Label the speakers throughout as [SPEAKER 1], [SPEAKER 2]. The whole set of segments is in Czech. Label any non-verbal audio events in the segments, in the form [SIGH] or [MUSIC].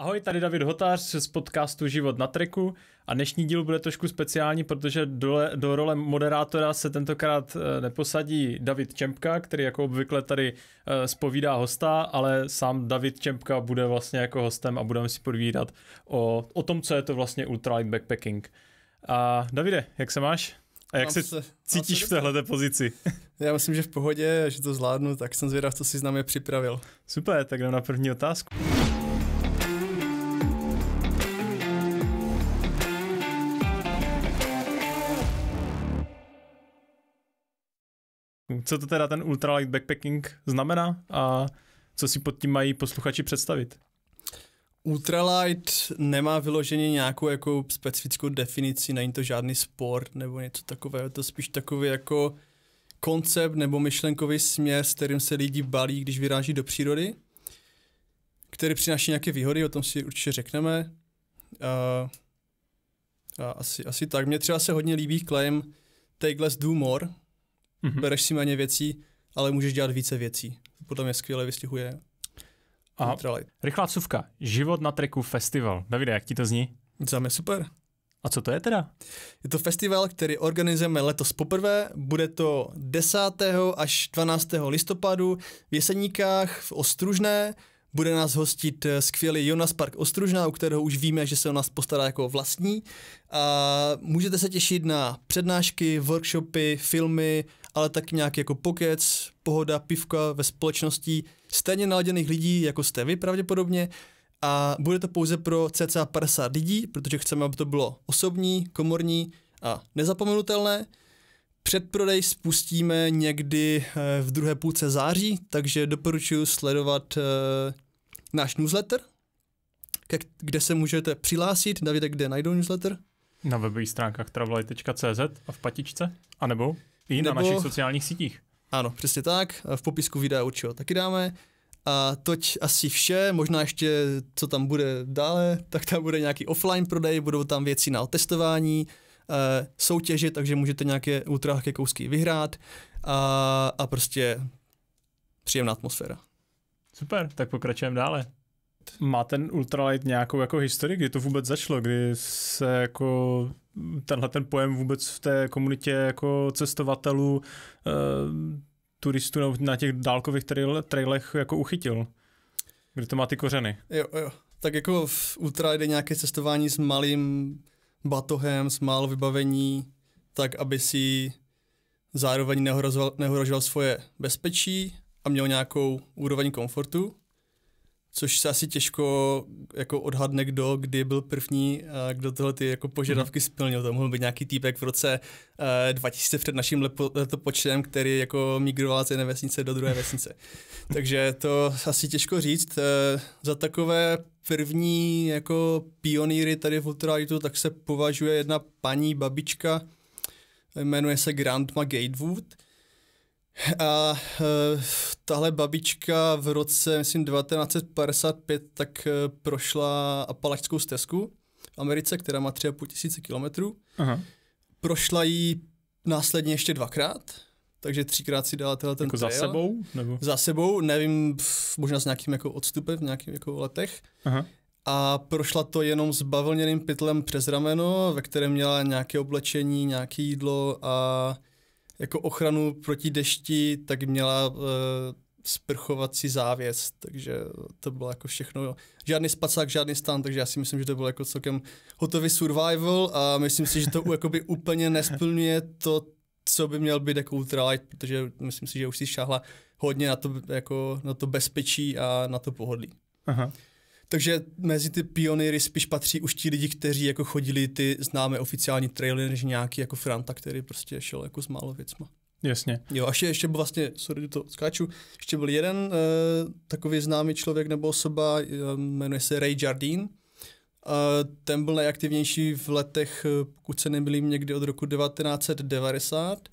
[SPEAKER 1] Ahoj, tady David Hotář z podcastu Život na treku a dnešní díl bude trošku speciální, protože dole, do role moderátora se tentokrát eh, neposadí David Čempka, který jako obvykle tady spovídá eh, hosta, ale sám David Čempka bude vlastně jako hostem a budeme si podvídat o, o tom, co je to vlastně ultralight backpacking. A Davide, jak se máš? A jak se, se cítíš se v téhle pozici? [LAUGHS] Já myslím, že v pohodě, že to zvládnu, tak jsem zvědav, co si s námi připravil. Super, tak jdem na první otázku. co to teda ten ultralight backpacking znamená a co si pod tím mají posluchači představit?
[SPEAKER 2] Ultralight nemá vyloženě nějakou jako specifickou definici, není to žádný sport nebo něco takového, to spíš takový jako koncept nebo myšlenkový směr, s kterým se lidi balí, když vyráží do přírody, který přináší nějaké výhody, o tom si určitě řekneme. A, a asi, asi tak. Mně třeba se hodně líbí claim Take less, do more, mm-hmm. bereš si méně věcí, ale můžeš dělat více věcí. Podle mě skvěle vystihuje
[SPEAKER 1] a Ultralight. Rychlá cuvka. Život na treku festival. Davide, jak ti to zní? Za mě super. A co to je teda? Je to
[SPEAKER 2] festival, který organizujeme letos poprvé. Bude to 10. až 12. listopadu v Jeseníkách v Ostružné. Bude nás hostit eh, skvělý Jonas Park Ostružná, u kterého už víme, že se o nás postará jako vlastní. A můžete se těšit na přednášky, workshopy, filmy ale taky nějaký jako pokec, pohoda, pivka ve společnosti stejně naladěných lidí, jako jste vy pravděpodobně. A bude to pouze pro cca 50 lidí, protože chceme, aby to bylo osobní, komorní a nezapomenutelné. Předprodej spustíme někdy eh, v druhé půlce září, takže doporučuji sledovat eh, náš newsletter, kde se můžete přihlásit. Davide, kde najdou newsletter?
[SPEAKER 1] Na webových stránkách
[SPEAKER 2] travelite.cz a v patičce, anebo i na nebo... našich sociálních sítích. Ano, přesně tak. V popisku videa určitě taky dáme. A toť asi vše, možná ještě, co tam bude dále, tak tam bude nějaký offline prodej, budou tam věci na otestování, eh, soutěže, takže můžete nějaké ultrahké kousky vyhrát a, a prostě příjemná atmosféra.
[SPEAKER 1] Super, tak pokračujeme dále. Má ten Ultralight nějakou jako historii, kdy to vůbec začalo, kdy se jako tenhle ten pojem vůbec v té komunitě jako cestovatelů, eh, turistů na těch dálkových trail, trailech jako uchytil. Kde to má ty kořeny?
[SPEAKER 2] Jo, jo. Tak jako v ultra jde nějaké cestování s malým batohem, s málo vybavení, tak aby si zároveň neohrožoval, neohrožoval svoje bezpečí a měl nějakou úroveň komfortu což se asi těžko jako odhadne, kdo kdy byl první, eh, kdo tohle ty jako požadavky mhm. splnil. To mohl být nějaký týpek v roce 2000 eh, před naším lepo, letopočtem, který jako migroval z jedné vesnice do druhé vesnice. [LAUGHS] Takže to asi těžko říct. Eh, za takové první jako pionýry tady v Ultralightu, tak se považuje jedna paní babička, jmenuje se Grandma Gatewood, a uh, tahle babička v roce, myslím, 1955 tak uh, prošla Apalačskou stezku v Americe, která má 3,5 tisíce kilometrů. Prošla ji následně ještě dvakrát, takže třikrát si dala tenhle ten jako trail. za sebou? Nebo? Za sebou, nevím, pff, možná s nějakým jako odstupem v nějakých jako letech. Aha. A prošla to jenom s bavlněným pytlem přes rameno, ve kterém měla nějaké oblečení, nějaké jídlo a jako ochranu proti dešti, tak měla uh, sprchovací závěs, takže to bylo jako všechno. Žádný spacák, žádný stan, takže já si myslím, že to bylo jako celkem hotový survival a myslím si, že to [LAUGHS] jakoby úplně nesplňuje to, co by měl být jako ultralight, protože myslím si, že už si šáhla hodně na to, jako, na to bezpečí a na to pohodlí. Aha. Takže mezi ty pionýry spíš patří už ti lidi, kteří jako chodili ty známé oficiální traily, než nějaký jako Franta, který prostě šel jako s málo věcma. Jasně. Jo, a ještě byl vlastně, sorry, to skáču, ještě byl jeden uh, takový známý člověk nebo osoba, eh, jmenuje se Ray Jardine. Uh, ten byl nejaktivnější v letech, pokud se nemýlím, někdy od roku 1990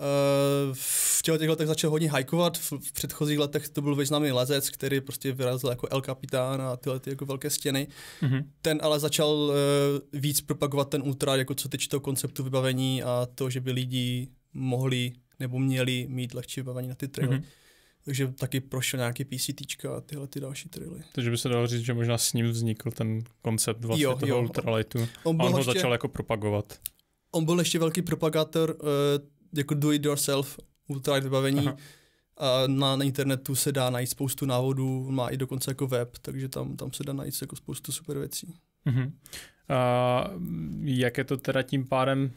[SPEAKER 2] Eh, v těchto těch letech začal hodně hajkovat, v, v předchozích letech to byl významný lezec, který prostě vyrazil jako El Capitán a tyhle ty jako velké stěny. Mm-hmm. Ten ale začal uh, víc propagovat ten ultra, jako co týče toho konceptu vybavení a to, že by lidi mohli nebo měli mít lehčí vybavení na ty traily. Mm-hmm. Takže taky prošel nějaký PCT a tyhle ty další traily.
[SPEAKER 1] Takže by se dalo říct, že možná s ním vznikl ten koncept vlastně jo, toho jo. ultralightu. On, on, on ho ještě, začal jako propagovat.
[SPEAKER 2] On byl ještě velký propagátor uh, jako do it yourself ultralight vybavení. A na, na internetu se dá najít spoustu návodů, má i dokonce jako web, takže tam, tam se dá najít jako
[SPEAKER 1] spoustu super věcí. Uh-huh. A jak je to teda tím pádem,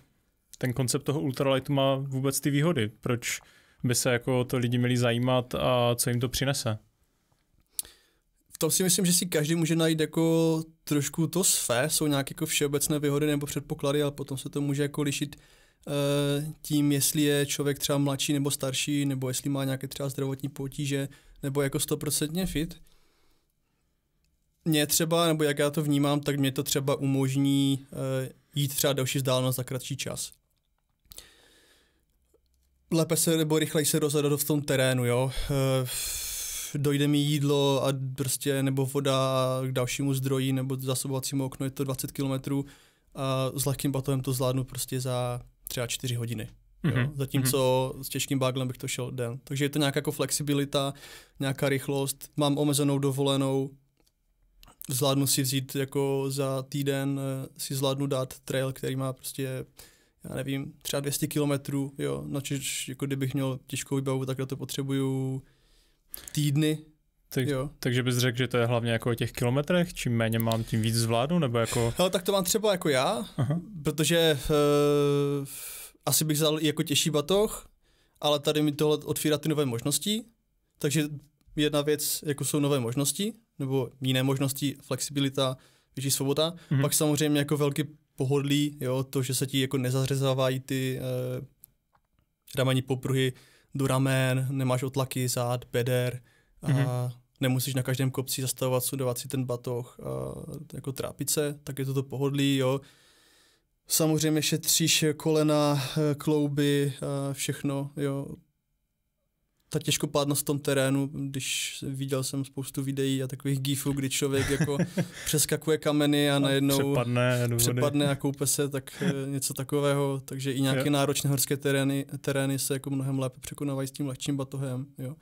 [SPEAKER 1] ten koncept toho ultralightu má vůbec ty výhody? Proč by se jako to lidi měli zajímat a co jim to přinese?
[SPEAKER 2] V tom si myslím, že si každý může najít jako trošku to své, jsou nějaké jako všeobecné výhody nebo předpoklady, ale potom se to může jako lišit Eh, tím, jestli je člověk třeba mladší nebo starší, nebo jestli má nějaké třeba zdravotní potíže, nebo jako stoprocentně fit. Mě třeba, nebo jak já to vnímám, tak mě to třeba umožní eh, jít třeba další vzdálenost za kratší čas. Lépe se nebo rychleji se rozhodovat v tom terénu, jo. Eh, dojde mi jídlo a prostě nebo voda k dalšímu zdroji nebo zasobovacímu oknu je to 20 kilometrů a s lehkým batohem to zvládnu prostě za třeba čtyři hodiny. Mm-hmm. Jo? Mhm, Zatímco mm-hmm. s těžkým baglem bych to šel den. Takže je to nějaká jako flexibilita, nějaká rychlost, mám omezenou dovolenou, zvládnu si vzít jako za týden, eh, si zvládnu dát trail, který má prostě já nevím, třeba 200 kilometrů, jo, no čiž, jako kdybych měl těžkou výbavu, tak na to potřebuju
[SPEAKER 1] týdny, tak, jo. Takže bys řekl, že to je hlavně jako o těch kilometrech, čím méně mám, tím víc zvládnu, nebo jako...
[SPEAKER 2] Hele, tak to mám třeba jako já, Aha. protože e, asi bych vzal i jako těžší batoh, ale tady mi tohle otvírá ty nové možnosti, takže jedna věc, jako jsou nové možnosti, nebo jiné možnosti, flexibilita, větší svoboda, mhm. pak samozřejmě jako velký pohodlí, jo, to, že se ti jako nezařezávají ty e, eh, ramení popruhy do ramen, nemáš otlaky, zád, beder, Mm-hmm. A mhm. nemusíš na každém kopci zastavovat, sudovat si ten batoh, a jako trápit se, tak je to to pohodlí, jo. Samozřejmě šetříš kolena, eh, klouby, a eh, všechno, jo. Ta těžkopádnost v tom terénu, když viděl jsem spoustu videí a takových gifů, kdy člověk jako [LAUGHS] přeskakuje kameny a najednou přepadne, přepadne a koupe se, tak eh, něco takového. Takže i nějaké náročné horské terény, terény se jako mnohem lépe překonávají s tím lehčím batohem. Jo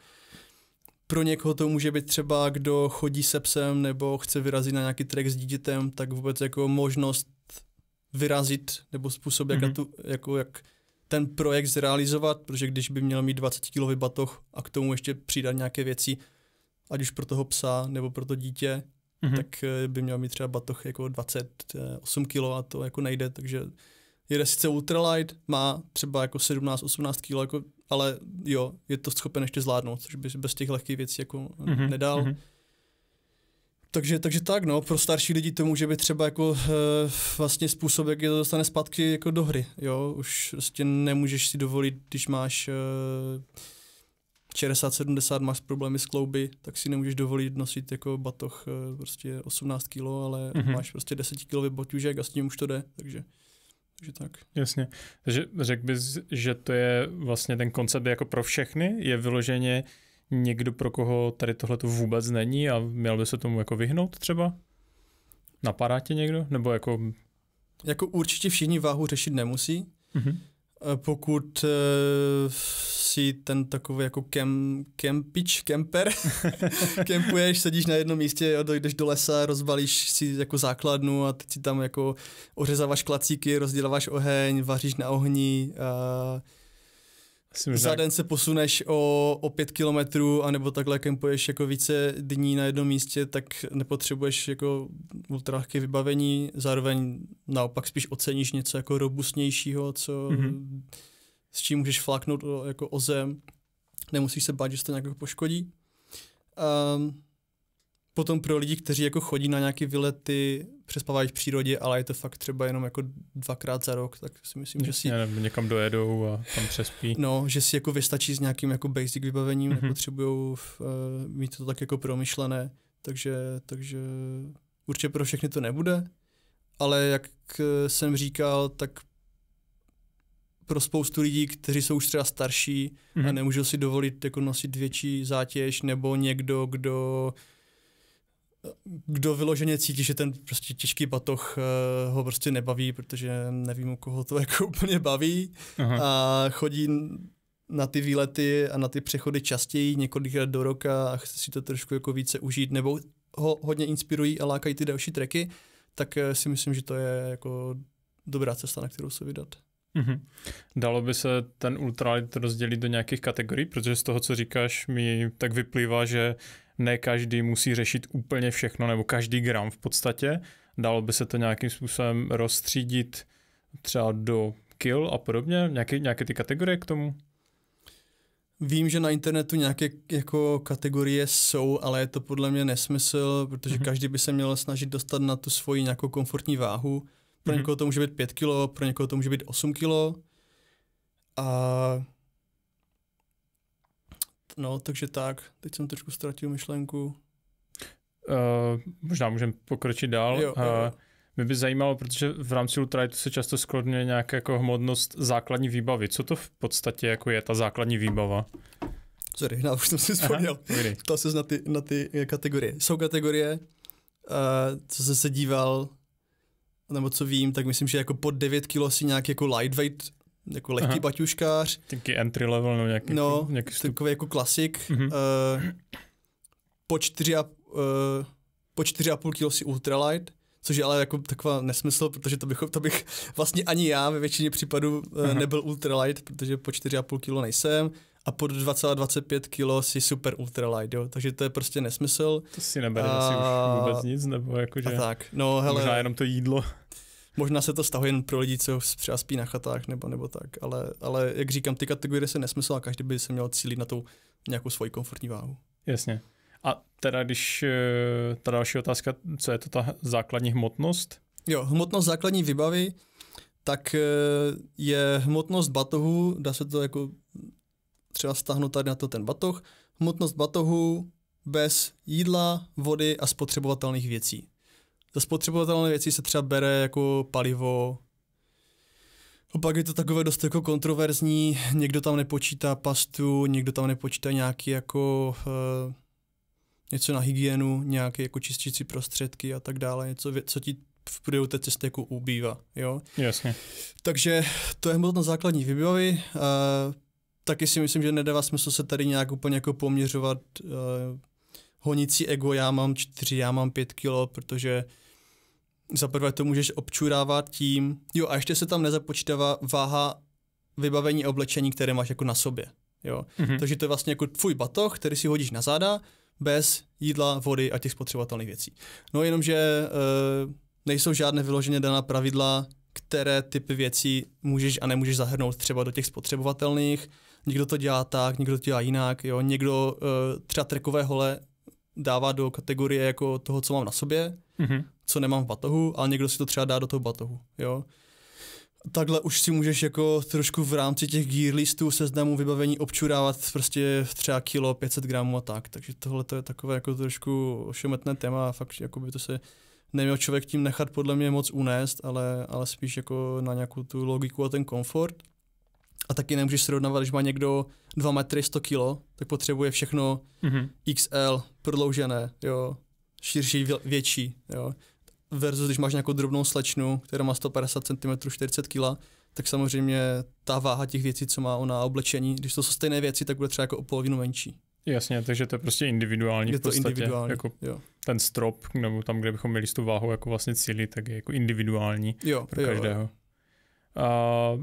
[SPEAKER 2] pro někoho to může být třeba, kdo chodí se psem nebo chce vyrazit na nějaký trek s dítětem, tak vůbec jako možnost vyrazit nebo způsob, jak, mm-hmm. tu, jako, jak ten projekt zrealizovat, protože když by měl mít 20 kilový batoh a k tomu ještě přidat nějaké věci, ať už pro toho psa nebo pro to dítě, mm-hmm. tak eh, by měl mít třeba batoh jako 28 kg a to jako nejde, takže jede sice ultralight, má třeba jako 17-18 kg, jako ale jo, je to schopen ještě zvládnout, což bys bez těch lehkých věcí jako mm-hmm. nedal. Mm-hmm. Takže, takže tak, no, pro starší lidi to může být třeba jako e, vlastně způsob, jak je to dostane zpátky jako do hry, jo, už prostě nemůžeš si dovolit, když máš e, 60, 70 máš problémy s klouby, tak si nemůžeš dovolit nosit jako batoh eh, prostě 18 kg,
[SPEAKER 1] ale mm-hmm. máš prostě 10 kg boťužek a s tím už to jde, takže. Takže tak. Jasně. Takže řekl bys, že to je vlastně ten koncept jako pro všechny, je vyloženě někdo, pro koho tady tohle to vůbec není a měl by se tomu jako vyhnout třeba? Napadá tě někdo? Nebo jako... Jako určitě všichni váhu řešit nemusí,
[SPEAKER 2] mm-hmm. Eh, pokud uh, si ten takový jako kem, kempič, kemper, [LAUGHS] kempuješ, sedíš na jednom místě dojdeš do lesa, rozbalíš si jako základnu a teď si tam jako ořezáváš klacíky, rozděláváš oheň, vaříš na ohni, uh, Myslím, za den se posuneš o, o pět kilometrů, anebo takhle kempuješ jako více dní na jednom místě, tak nepotřebuješ jako ultrahky vybavení, zároveň naopak spíš oceníš něco jako robustnějšího, co, mm-hmm. s čím můžeš flaknout o, jako o zem, nemusíš se bát, že se nějak jako poškodí. Um, potom pro lidi, kteří jako chodí na nějaké vylety, přespávají v přírodě, ale je to fakt třeba jenom jako dvakrát za rok, tak si myslím, že
[SPEAKER 1] si... Nebo někam dojedou a tam přespí.
[SPEAKER 2] No, že si jako vystačí s nějakým jako basic vybavením, mm-hmm. nepotřebují uh, eh, mít to tak jako promyšlené, takže, takže určitě pro všechny to nebude, ale jak eh, jsem říkal, tak pro spoustu lidí, kteří jsou už třeba starší mm-hmm. a mhm. nemůžou si dovolit jako nosit větší zátěž, nebo někdo, kdo uh, kdo vyloženě cítí, že ten prostě těžký batoh uh, ho prostě nebaví, protože nevím, u koho to [LAUGHS] jako úplně baví Aha. a chodí na ty výlety a na ty přechody častěji, několikrát do roka a chce si to trošku jako více užít, nebo ho hodně inspirují a lákají ty další treky, tak eh, si myslím, že to je jako dobrá cesta, na kterou se vydat.
[SPEAKER 1] Mm-hmm. Dalo by se ten ultralight rozdělit do nějakých kategorií, protože z toho, co říkáš, mi tak vyplývá, že ne každý musí řešit úplně všechno, nebo každý gram v podstatě. Dalo by se to nějakým způsobem rozstřídit třeba do kill a podobně? Nějaké, nějaké ty kategorie k tomu? Vím, že na internetu nějaké
[SPEAKER 2] jako kategorie jsou, ale je to podle mě nesmysl, protože mm-hmm. každý by se měl snažit dostat na tu svoji nějakou komfortní váhu. Pro mm-hmm. někoho to může být 5 kilo, pro někoho to může být 8 kilo. A No, takže tak. Teď jsem trošku ztratil myšlenku.
[SPEAKER 1] Uh, možná můžeme pokročit dál. Jo, uh, eh, jo. Mě by zajímalo, protože v rámci Ultralightu se často skloňuje nějaká jako hmotnost základní výbavy. Co to v podstatě jako je ta základní výbava?
[SPEAKER 2] Sorry, já už jsem si vzpomněl. Ptal se na ty, na ty kategorie. Jsou kategorie, uh, co jsem se díval, nebo co vím, tak myslím, že jako pod 9 kg si nějak jako lightweight jako lehký Aha.
[SPEAKER 1] baťuškář. Taky entry level, no nějaký, no,
[SPEAKER 2] nějaký stup. takový jako klasik. Uh, po čtyři a, uh, po čtyři a půl kilo si ultralight, což je ale jako taková nesmysl, protože to bych, to bych vlastně ani já ve většině případů uh, uh-huh. nebyl ultralight, protože po čtyři a půl kilo nejsem a pod 2,25 kilo si super ultralight, jo. Takže to je prostě nesmysl. To si nebereš a... si už vůbec nic, nebo jakože... A tak, no hele... Možná jenom to jídlo. Možná se to stahuje jen pro lidi, co třeba spí na chatách nebo, nebo tak, ale, ale jak říkám, ty kategorie se nesmysl a každý by se měl cílit na tu nějakou svoji
[SPEAKER 1] komfortní váhu. Jasně. A teda když, eh, ta další otázka, co je to ta základní hmotnost? Jo, hmotnost základní výbavy, tak eh,
[SPEAKER 2] je hmotnost batohu, dá se to jako třeba stáhnout tady na to ten batoh, hmotnost batohu bez jídla, vody a spotřebovatelných věcí za spotřebovatelné věci se třeba bere jako palivo, a pak je to takové dost jako kontroverzní, někdo tam nepočítá pastu, někdo tam nepočítá nějaký jako uh, něco na hygienu, nějaké jako čistící prostředky a tak dále, něco, co ti v průběhu té cesty jako ubývá, jo. Jasně. Takže to je hmotnost základní vybavy. uh, taky si myslím, že nedává smysl se tady nějak úplně jako poměřovat uh, honící ego, já mám čtyři, já mám pět kilo, protože za prvé to můžeš občurávat tím, jo a ještě se tam nezapočítává váha vybavení oblečení, které máš jako na sobě, jo. Mm-hmm. Takže to je vlastně jako tvůj batoh, který si hodíš na záda, bez jídla, vody a těch spotřebovatelných věcí. No jenomže e, nejsou žádné vyloženě daná pravidla, které typy věcí můžeš a nemůžeš zahrnout třeba do těch spotřebovatelných. Někdo to dělá tak, někdo to dělá jinak, jo? někdo e, třeba trekové hole dává do kategorie jako toho, co mám na sobě, mm-hmm. co nemám v batohu, ale někdo si to třeba dá do toho batohu, jo. Takhle už si můžeš jako trošku v rámci těch gear listů seznamu vybavení občurávat prostě třeba kilo, 500 gramů a tak, takže tohle to je takové jako trošku ošemetné téma a fakt jako by to se neměl člověk tím nechat podle mě moc unést, ale, ale spíš jako na nějakou tu logiku a ten komfort. A taky nemůžeš srovnávat, když má někdo 2 metry 100 kilo, tak potřebuje všechno mm-hmm. XL, prodloužené, jo, širší, větší, jo. Versus když máš nějakou drobnou slečnu, která má 150 cm, 40 kg, tak samozřejmě ta váha těch věcí, co má ona oblečení, když to jsou stejné věci, tak bude třeba jako o polovinu menší.
[SPEAKER 1] Jasně, takže to je prostě individuální je to v podstatě. Individuální, jako jo. Ten strop, nebo tam, kde bychom měli s tu váhu jako vlastně cíli, tak je jako individuální jo, pro jo, každého. Jo. A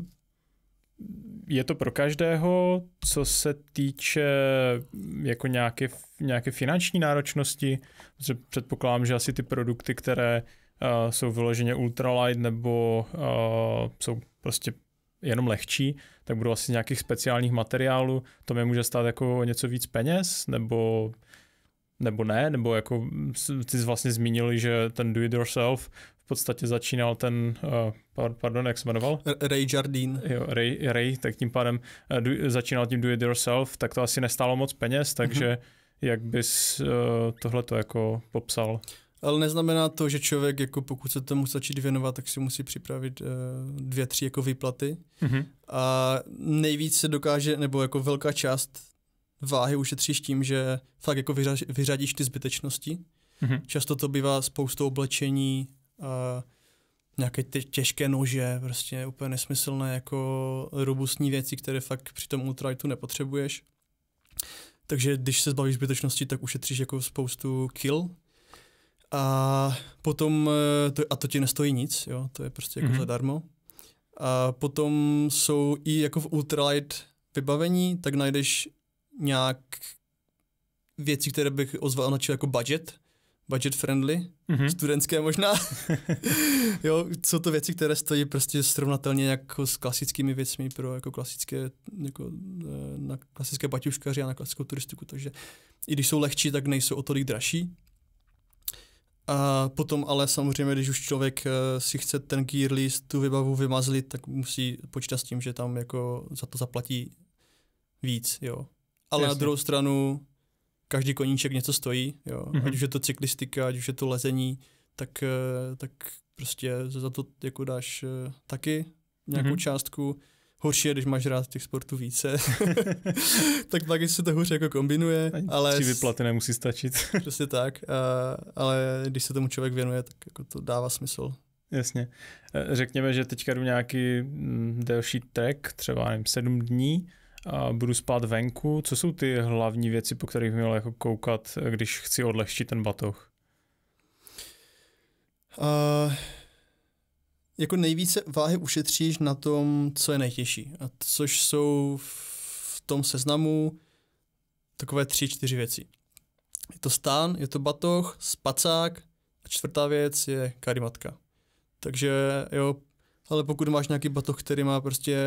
[SPEAKER 1] je to pro každého, co se týče mm, jako nějaké, nějaké finanční náročnosti, protože předpokládám, že asi ty produkty, které uh, jsou vyloženě ultralight nebo uh, jsou prostě jenom lehčí, tak budou asi z nějakých speciálních materiálů, to mi může stát jako něco víc peněz, nebo nebo ne, nebo jako mm, ty jsi vlastně zmínili, že ten do it yourself podstatě začínal ten, uh, pardon, jak se jmenoval? Ray Jardine. Jo, Ray, Ray tak tím pádem uh, začínal tím do it yourself, tak to asi nestálo moc peněz, mhm. takže mm-hmm. jak bys uh, to jako popsal?
[SPEAKER 2] Ale neznamená to, že člověk, jako pokud se tomu začít věnovat, tak si musí připravit uh, dvě, tři jako výplaty. Mm-hmm. A nejvíc se dokáže, nebo jako velká část váhy ušetříš tím, že fakt jako vyřadíš ty zbytečnosti. Mm-hmm. Často to bývá spoustou oblečení, uh, nějaké těžké nože, prostě úplně nesmyslné jako robustní věci, které fakt při tom ultralightu nepotřebuješ. Takže když se zbavíš zbytečnosti, tak ušetříš jako spoustu kill. A potom, eh, to, a to ti nestojí nic, jo, to je prostě jako mm-hmm. zadarmo. A potom jsou i jako v ultralight vybavení, tak najdeš nějak věci, které bych označil jako budget, budget friendly, mm-hmm. studentské možná. [LAUGHS] jo, jsou to věci, které stojí prostě srovnatelně jako s klasickými věcmi pro jako klasické, jako, eh, na klasické baťuškaři a na klasickou turistiku, takže i když jsou lehčí, tak nejsou o tolik dražší. A potom ale samozřejmě, když už člověk eh, si chce ten gear list, tu vybavu vymazlit, tak musí počítat s tím, že tam jako za to zaplatí víc, jo. Ale Jasně. na druhou stranu každý koníček něco stojí, jo. Mm-hmm. Ať mhm. už je to cyklistika, ať už je to lezení, tak, eh, tak prostě za to jako dáš eh, taky nějakou mm-hmm. částku. Horší je, když máš rád těch sportů více, [LAUGHS] [LAUGHS] tak pak se to hůře jako kombinuje. Ani ale tři vyplaty nemusí stačit. [LAUGHS] přesně tak, a, ale když se tomu člověk věnuje, tak jako
[SPEAKER 1] to dává smysl. Jasně. Eh, řekněme, že teďka jdu nějaký mm, delší trek, třeba nevím, sedm dní, a budu spát venku. Co jsou ty hlavní věci, po kterých měl jako koukat, když chci odlehčit ten batoh?
[SPEAKER 2] Uh, jako nejvíce váhy ušetříš na tom, co je nejtěžší. A což jsou v tom seznamu takové tři, čtyři věci. Je to stán, je to batoh, spacák a čtvrtá věc je karimatka. Takže jo, ale pokud máš nějaký batoh, který má prostě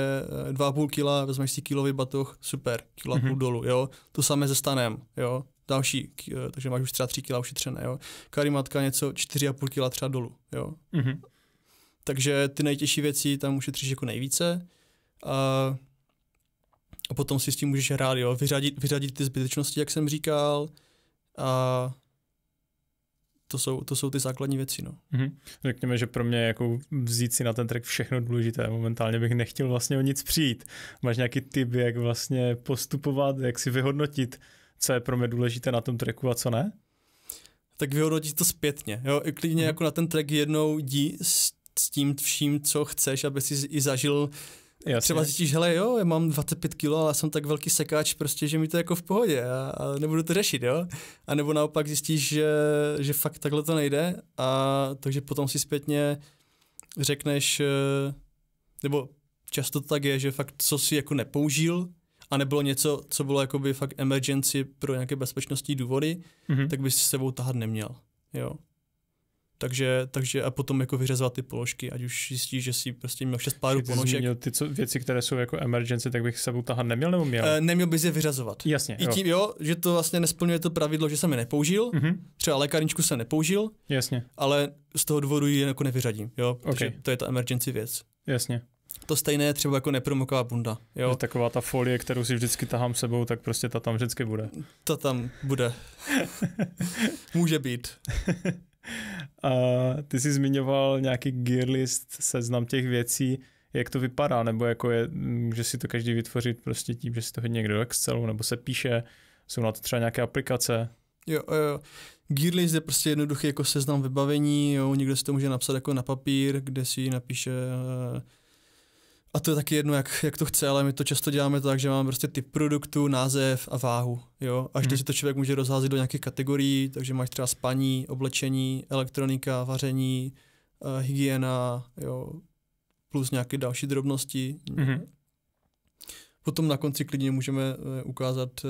[SPEAKER 2] 2,5 eh, kg, vezmeš si kilový batoh, super, kilo mm-hmm. půl mhm. dolů, jo. To samé se stanem, jo. Další, eh, takže máš už třeba 3 kg ušetřené, jo. Karimatka něco 4,5 kg třeba dolů, jo. Mm-hmm. Takže ty nejtěžší věci tam ušetříš jako nejvíce. A, a potom si s tím můžeš hrát, jo. Vyřadit, vyřadit ty zbytečnosti, jak jsem
[SPEAKER 1] říkal. A to jsou, to jsou ty základní věci. No. Mm-hmm. Řekněme, že pro mě jako vzít si na ten track všechno důležité. Momentálně bych nechtěl vlastně o nic přijít. Máš nějaký tip, jak vlastně postupovat, jak si vyhodnotit, co je pro mě důležité na tom tracku a co ne? Tak vyhodnotit to zpětně. Jo? I klidně mm-hmm. jako na ten
[SPEAKER 2] track jednou jdi s, s tím vším, co chceš, aby si i zažil uh, Jasně. Třeba zjistíš, hele jo, já mám 25 kg, ale jsem tak velký sekáč prostě, že mi to je jako v pohodě a, a nebudu to řešit, jo. A nebo naopak zjistíš, že, že fakt takhle to nejde a takže potom si zpětně řekneš, eh, nebo často to tak je, že fakt co si jako nepoužil, a nebylo něco, co bylo jakoby fakt emergency pro nějaké bezpečnostní důvody, mm-hmm. tak bys s sebou tahat neměl. Jo. Takže, takže a potom jako vyřezovat ty položky, ať už zjistí, že si prostě měl šest párů položek. Měl
[SPEAKER 1] ty co, věci, které jsou jako emergency, tak bych sebou tahat neměl nebo měl? E, neměl bys je vyřazovat. Jasně. I tím, jo. jo, že to
[SPEAKER 2] vlastně nesplňuje to pravidlo, že jsem je nepoužil, mm-hmm. třeba lékárničku jsem nepoužil, Jasně. ale z toho důvodu ji jako nevyřadím, jo, protože okay. to je ta emergency věc. Jasně. To stejné je třeba jako
[SPEAKER 1] nepromoková bunda. Jo? Že taková ta folie, kterou si vždycky tahám sebou, tak prostě ta tam vždycky bude. Ta tam bude. [LAUGHS] Může být. A ty jsi zmiňoval nějaký gear list, seznam těch věcí, jak to vypadá, nebo jako je, může si to každý vytvořit prostě tím, že si to hodně někdo do Excelu, nebo se píše, jsou na to třeba nějaké aplikace.
[SPEAKER 2] Jo, jo. Gear list je prostě jednoduchý jako seznam vybavení, jo, někdo si to může napsat jako na papír, kde si napíše uh, a to je taky jedno, jak, jak to chce, ale my to často děláme tak, že máme prostě typ produktu, název a váhu. Jo? Až hmm. si to člověk může rozházet do nějakých kategorií, takže máš třeba spaní, oblečení, elektronika, vaření, uh, hygiena, jo? plus nějaké další drobnosti. Hmm. Potom na konci klidně můžeme eh, ukázat eh,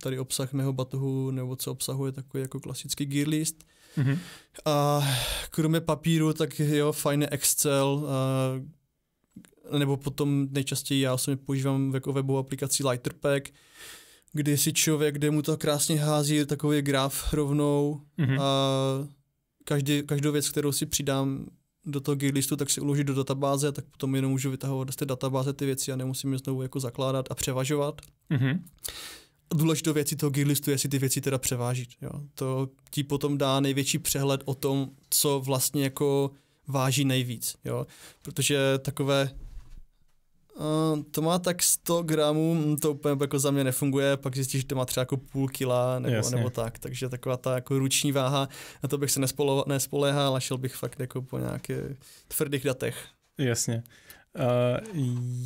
[SPEAKER 2] tady obsah mého batohu, nebo co obsahuje takový jako klasický gear list. Mm-hmm. A kromě papíru, tak jo, fajn Excel, nebo potom nejčastěji já osobně používám jako webovou aplikaci Lighterpack, kdy si člověk, kde mu to krásně hází takový graf rovnou mm-hmm. a každý, každou věc, kterou si přidám do toho gig tak si uloží do databáze, tak potom jenom můžu vytahovat z té databáze ty věci a nemusím je znovu jako zakládat a převažovat. Mm-hmm. Důležitou věcí toho gig je si ty věci teda převážit. Jo. To ti potom dá největší přehled o tom, co vlastně jako váží nejvíc. Jo. Protože takové Eh, to má tak 100 gramů, mm, to úplně jako za mě nefunguje, pak zjistíš, že to má třeba jako půl kila nebo, Jasně. nebo tak, takže taková ta jako ruční váha, na to bych se nespolo, nespoléhal a šel bych
[SPEAKER 1] fakt jako po nějakých tvrdých datech. Jasně. Uh,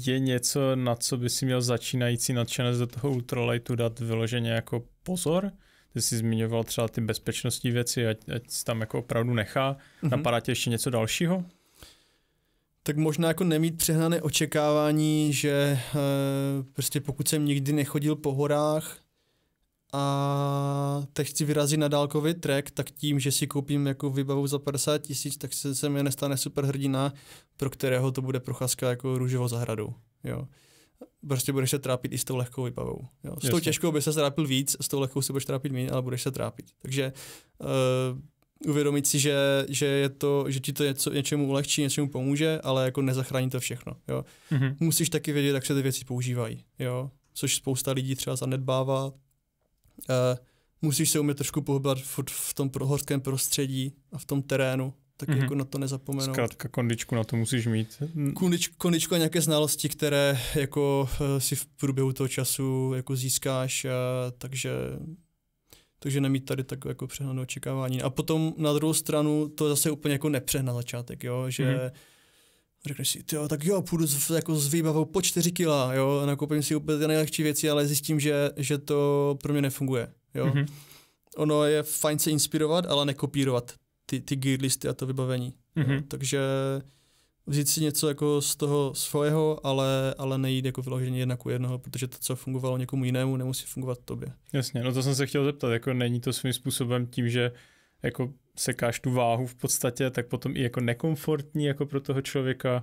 [SPEAKER 1] je něco, na co by si měl začínající nadšenec do toho ultralightu dát vyloženě jako pozor? Ty jsi zmiňoval třeba ty bezpečnostní věci, ať, ať tam jako opravdu nechá. Mm-hmm. Napadá tě ještě něco dalšího? tak možná jako nemít přehnané očekávání,
[SPEAKER 2] že e, prostě pokud jsem nikdy nechodil po horách a teď chci vyrazit na dálkový trek, tak tím, že si koupím jako výbavu za 50 tisíc, tak se, se mi nestane superhrdina, pro kterého to bude procházka jako růžovou zahradou. Jo prostě budeš se trápit i s tou lehkou výbavou. Jo. S tou těžkou by se trápil víc, s tou lehkou se budeš trápit méně, ale budeš se trápit. Takže eh, uvědomit si, že, že, je to, že ti to něco, něčemu ulehčí, něčemu pomůže, ale jako nezachrání to všechno. Jo. Mm-hmm. Musíš taky vědět, jak se ty věci používají, jo. což spousta lidí třeba zanedbává. E, musíš se umět trošku pohybovat v, v tom prohorském prostředí a v tom terénu, tak mm-hmm. jako na to nezapomenout. Zkrátka
[SPEAKER 1] kondičku na to musíš mít.
[SPEAKER 2] Hm. Kondič, kondičku a nějaké znalosti, které jako eh, si v průběhu toho času jako získáš, eh, takže takže nemít tady takové jako přehnané očekávání. A potom na druhou stranu to zase úplně jako nepřehnat začátek, jo, že mm-hmm. řekneš si, jo, tak jo, půjdu s, jako s výbavou po 4 kila, jo, nakoupím si úplně ty nejlehčí věci, ale zjistím, že, že to pro mě nefunguje, jo. Mm-hmm. Ono je fajn se inspirovat, ale nekopírovat ty, ty gear listy a to vybavení. Mm-hmm. Takže vzít si něco jako z toho svého, ale, ale nejít jako vyloženě jedna ku jednoho, protože to, co fungovalo někomu jinému, nemusí fungovat tobě.
[SPEAKER 1] Jasně, no to jsem se chtěl zeptat, jako není to svým způsobem tím, že jako sekáš tu váhu v podstatě, tak potom i jako nekomfortní jako pro toho člověka,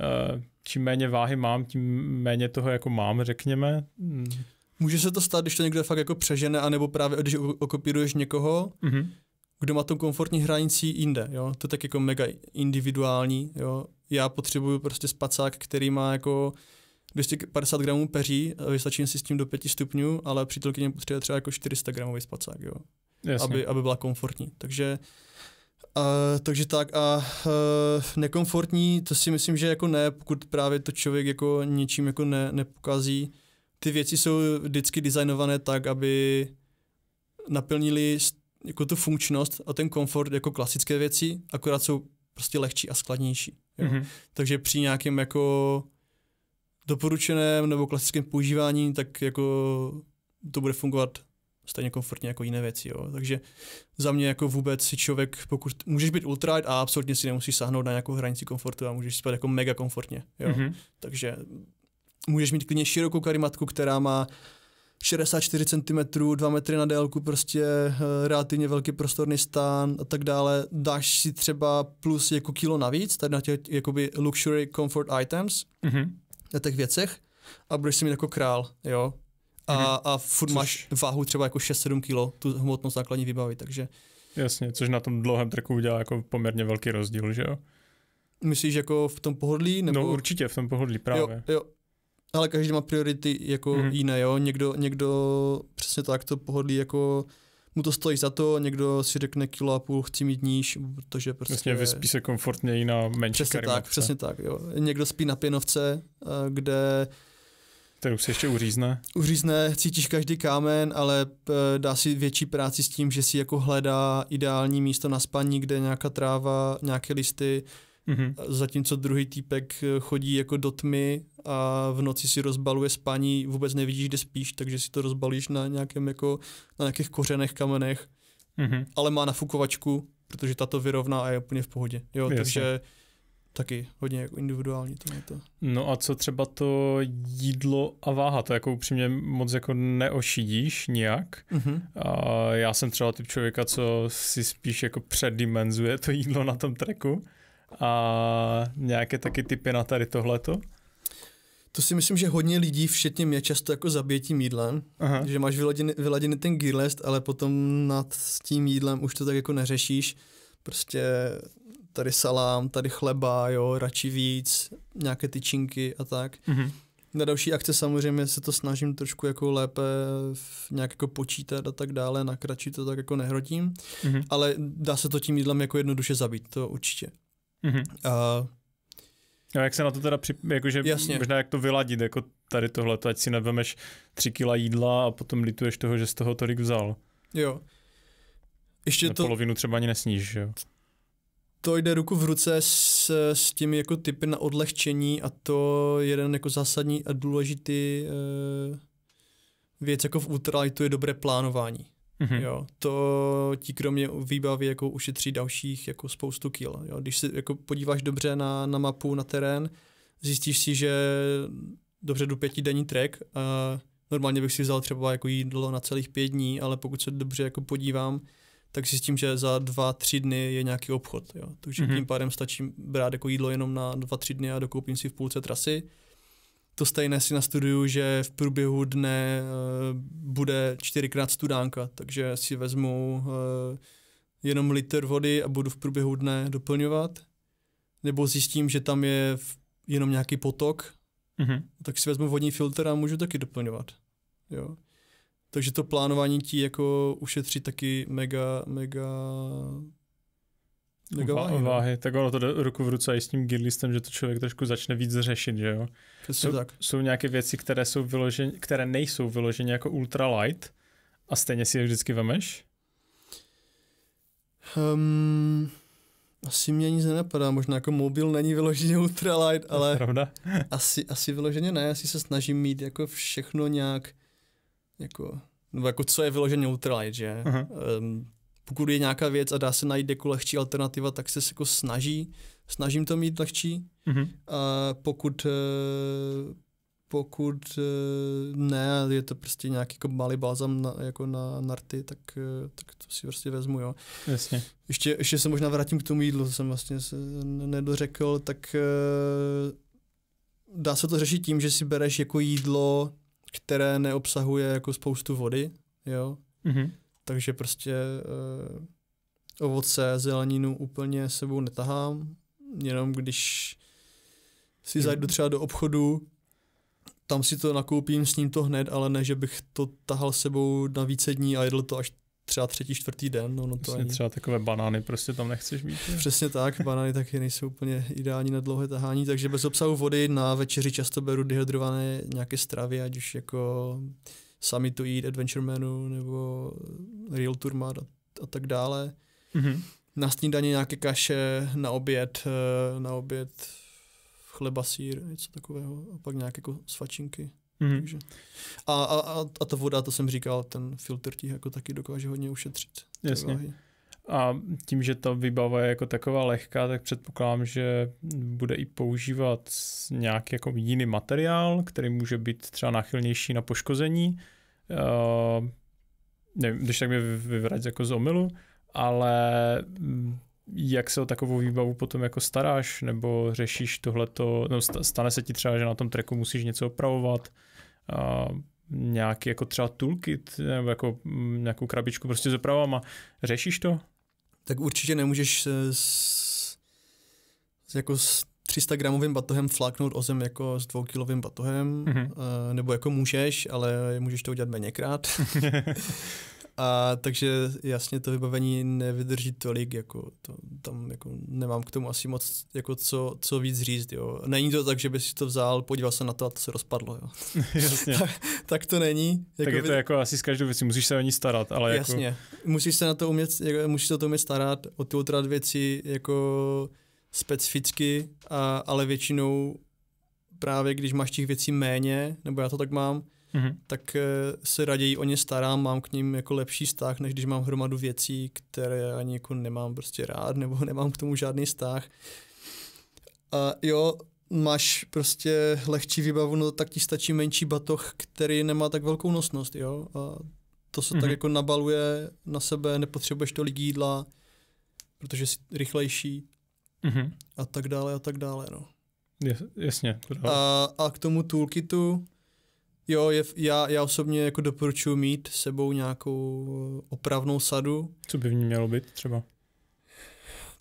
[SPEAKER 1] eh, čím méně váhy mám, tím méně toho jako mám, řekněme. Hmm. Může se to stát, když to někdo fakt jako přežene, anebo
[SPEAKER 2] právě když okopíruješ někoho, mm-hmm kdo má tom komfortní hranici jinde, jo? To je tak jako mega individuální, jo? Já potřebuju prostě spacák, který má jako 250 gramů peří, vystačím si s tím do 5 stupňů, ale přítelkyně potřebuje třeba jako 400 gramový spacák, jo? Aby, aby byla komfortní. Takže Uh, takže tak a uh, nekomfortní, to si myslím, že jako ne, pokud právě to člověk jako ničím jako ne, nepokazí. Ty věci jsou vždycky designované tak, aby naplnili jako tu funkčnost a ten komfort jako klasické věci, akorát jsou prostě lehčí a skladnější. Jo? Mm-hmm. Takže při nějakém jako doporučeném nebo klasickém používání, tak jako to bude fungovat stejně komfortně jako jiné věci. Jo? Takže za mě jako vůbec si člověk, pokud můžeš být ultra a absolutně si nemusíš sáhnout na nějakou hranici komfortu a můžeš spát jako mega komfortně. Jo? Mm-hmm. Takže můžeš mít klidně širokou karimatku, která má 64 cm, 2 metry na délku, prostě eh, relativně velký prostorný stán a tak dále. Dáš si třeba plus jako kilo navíc, tady na těch jakoby luxury comfort items, mm-hmm. na těch věcech a budeš si mít jako král, jo. A, mm-hmm. a furt což... máš váhu třeba jako 6-7
[SPEAKER 1] kilo, tu hmotnost základní výbavy, takže... Jasně, což na tom dlouhém trku udělá jako poměrně velký rozdíl, že jo?
[SPEAKER 2] Myslíš jako v tom pohodlí?
[SPEAKER 1] No, nebo... No určitě v tom pohodlí právě.
[SPEAKER 2] Jo, jo, ale každý má priority jako mm. jiné, jo. Někdo, někdo přesně tak to pohodlí jako mu to stojí za to, někdo si řekne kilo a půl chci mít níž, protože prostě... Vlastně vyspí se komfortněji na menší Přesně karimatce. tak, přesně tak, jo. Někdo spí na pěnovce, eh, kde...
[SPEAKER 1] Kterou si ještě uřízne?
[SPEAKER 2] Uřízne, cítíš každý kámen, ale eh, dá si větší práci s tím, že si jako hledá ideální místo na spaní, kde nějaká tráva, nějaké listy, Mm-hmm. Zatímco druhý týpek eh, chodí jako do tmy a v noci si rozbaluje spaní, vůbec nevidíš, kde spíš, takže si to rozbalíš na nějakém jako, na nějakých kořenech, kamenech. Mm-hmm. Ale má nafukovačku, protože ta to vyrovná a je úplně v pohodě. Jo, Jasně. takže taky hodně jako
[SPEAKER 1] individuální to je to. No a co třeba to jídlo a váha, to jako upřímně moc jako neošidíš nijak. Mm-hmm. A já jsem třeba typ člověka, co si spíš jako předimenzuje to jídlo na tom treku. A nějaké taky typy na tady tohleto? To si
[SPEAKER 2] myslím, že hodně lidí, všetně mě, často jako zabětím jídlem, Aha. že máš vyladěný, vyladěný ten gear list, ale potom nad tím jídlem už to tak jako neřešíš. Prostě tady salám, tady chleba, jo, radši víc, nějaké tyčinky a tak. Mhm. Na další akce samozřejmě se to snažím trošku jako lépe nějak jako počítat a tak dále, na to tak jako nehrotím, mhm. ale dá se to tím jídlem jako jednoduše zabít, to určitě.
[SPEAKER 1] Mm-hmm. Uh, No jak se na to teda při, jakože Jasně. možná jak to vyladit, jako tady tohle, ať si nevemeš tři kila jídla a potom lituješ toho, že z toho tolik vzal. Jo. Ještě Na to... polovinu třeba ani nesníš, jo. To jde
[SPEAKER 2] ruku v ruce s, s tím jako typy na odlehčení a to jeden jako zásadní a důležitý e, věc jako v Ultralightu je dobré plánování. Mm-hmm. Jo, to ti kromě výbavy jako ušetří dalších jako spoustu kil. Jo. Když se jako podíváš dobře na, na mapu, na terén, zjistíš si, že dobře jdu denní trek a normálně bych si vzal třeba jako jídlo na celých pět dní, ale pokud se dobře jako podívám, tak zjistím, že za dva, tři dny je nějaký obchod. Jo. Takže mm-hmm. tím pádem stačí brát jako jídlo jenom na dva, tři dny a dokoupím si v půlce trasy to stejné si na studiu, že v průběhu dne eh, bude čtyřikrát studánka, takže si vezmu eh, jenom liter vody a budu v průběhu dne doplňovat. Nebo zjistím, že tam je jenom nějaký potok, mm-hmm. tak si vezmu vodní filtr a můžu taky doplňovat. Jo. Takže to plánování ti jako
[SPEAKER 1] ušetří taky mega, mega jako no. váhy, váhy. Tak ono to jde ruku v ruce i s tím gillistem, že to člověk trošku začne víc řešit, že jo? jsou, tak. jsou nějaké věci, které, jsou vyložen, které nejsou vyloženě jako ultralight a stejně si je vždycky vemeš?
[SPEAKER 2] Um, asi mě nic nenapadá, možná jako mobil není vyloženě ultralight, ale pravda? [LAUGHS] asi, asi vyloženě ne, asi se snažím mít jako všechno nějak jako, nebo jako co je vyloženě ultralight, že? Uh-huh. Um, pokud je nějaká věc a dá se najít jako lehčí alternativa, tak se jako snaží, snažím to mít lehčí. Mm-hmm. A pokud, eh, pokud eh, ne, je to prostě nějaký jako malý balzam na, jako na narty, tak, eh, tak to si prostě vezmu, jo. Jasně. Ještě, ještě se možná vrátím k tomu jídlu, to jsem vlastně se nedořekl, tak dá se to řešit tím, že si bereš jako jídlo, které neobsahuje jako spoustu vody, jo. Mm-hmm takže prostě uh, ovoce, zeleninu úplně sebou netahám, jenom když si hmm. zajdu třeba do obchodu, tam si to nakoupím, s ním to hned, ale ne, že bych to tahal sebou na více dní a jedl to až třeba třetí, čtvrtý den. No, no to ani... třeba takové banány prostě tam nechceš mít. Ne? Přesně tak, banány taky nejsou úplně ideální na dlouhé tahání, takže bez obsahu vody na večeři často beru dehydrované nějaké stravy, ať už jako sami to jít Adventure nebo Real Tourmad a, a tak dále. Mm-hmm. Na snídaně nějaké kaše, na oběd, eh, na oběd chleba, sír, něco takového a pak nějaké jako svačinky. Mm-hmm. Takže. A, a, a ta voda, to jsem říkal, ten filtr těch jako taky dokáže hodně ušetřit. Jasně. Váhy.
[SPEAKER 1] A tím, že ta výbava je jako taková lehká, tak předpokládám, že bude i používat nějaký jako jiný materiál, který může být třeba náchylnější na poškození, uh, nevím, když tak mě vyvrať jako z omylu, ale mm, jak se o takovou výbavu potom jako staráš, nebo řešíš tohleto, no stane se ti třeba, že na tom treku musíš něco opravovat, uh, nějaký jako třeba toolkit, nebo jako mm, nějakou krabičku prostě s opravama, řešíš to? Tak určitě nemůžeš s,
[SPEAKER 2] s, jako s 300 gramovým batohem fláknout o zem jako s dvoukilovým batohem, mm-hmm. uh, nebo jako můžeš, ale můžeš to udělat méněkrát. [LAUGHS] [LAUGHS] A takže jasně to vybavení nevydrží tolik, jako to, tam jako nemám k tomu asi moc jako co, co víc říct, jo. Není to tak, že bys to vzal, podíval se na to a to se rozpadlo,
[SPEAKER 1] jo. [LAUGHS] jasně. tak,
[SPEAKER 2] tak, to není. Jako tak je to vy...
[SPEAKER 1] jako asi s každou věcí, musíš se o ní starat, ale jako- jasně. jako...
[SPEAKER 2] musíš se na to umět, jako, musíš se o to umět starat, o ty věci, jako specificky, a, ale většinou právě když máš těch věcí méně, nebo já to tak mám, mm-hmm. tak eh, se raději o ně starám, mám k ním jako lepší vztah, než když mám hromadu věcí, které ani jako nemám prostě rád, [LAUGHS] nebo nemám k tomu žádný vztah. A jo, máš prostě lehčí výbavu, no tak ti stačí menší batoh, který nemá tak velkou nosnost, jo. A to se mm-hmm. tak mhm. jako nabaluje na sebe, nepotřebuješ tolik jídla, protože jsi rychlejší mm-hmm. a tak dále a tak dále. No. jasně. A, a k tomu toolkitu, jo, je, já, já osobně jako doporučuji mít sebou nějakou eh, opravnou sadu.
[SPEAKER 1] Co by v ní mělo být třeba?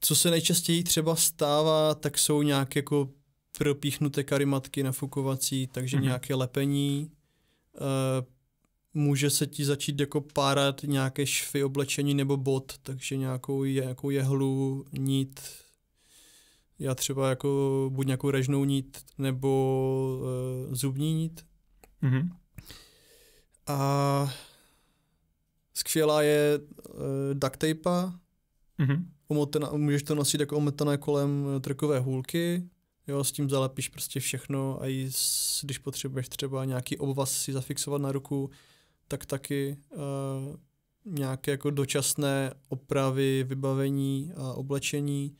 [SPEAKER 2] Co se nejčastěji třeba stává, tak jsou nějaké jako propíchnuté karimatky nafukovací, takže mm-hmm. nějaké lepení. E, může se ti začít jako párat nějaké švy oblečení nebo bod, takže nějakou, nějakou jehlu, nit, já třeba jako buď nějakou režnou nít nebo uh, zubní nít. Mm-hmm. A skvělá je uh, duct tape, mm-hmm. můžeš to nosit jako ometané kolem eh, trkové hůlky, jo, s tím zalepíš prostě všechno a i s, když potřebuješ třeba nějaký obvaz si zafixovat na ruku, tak taky uh, nějaké jako dočasné opravy, vybavení a oblečení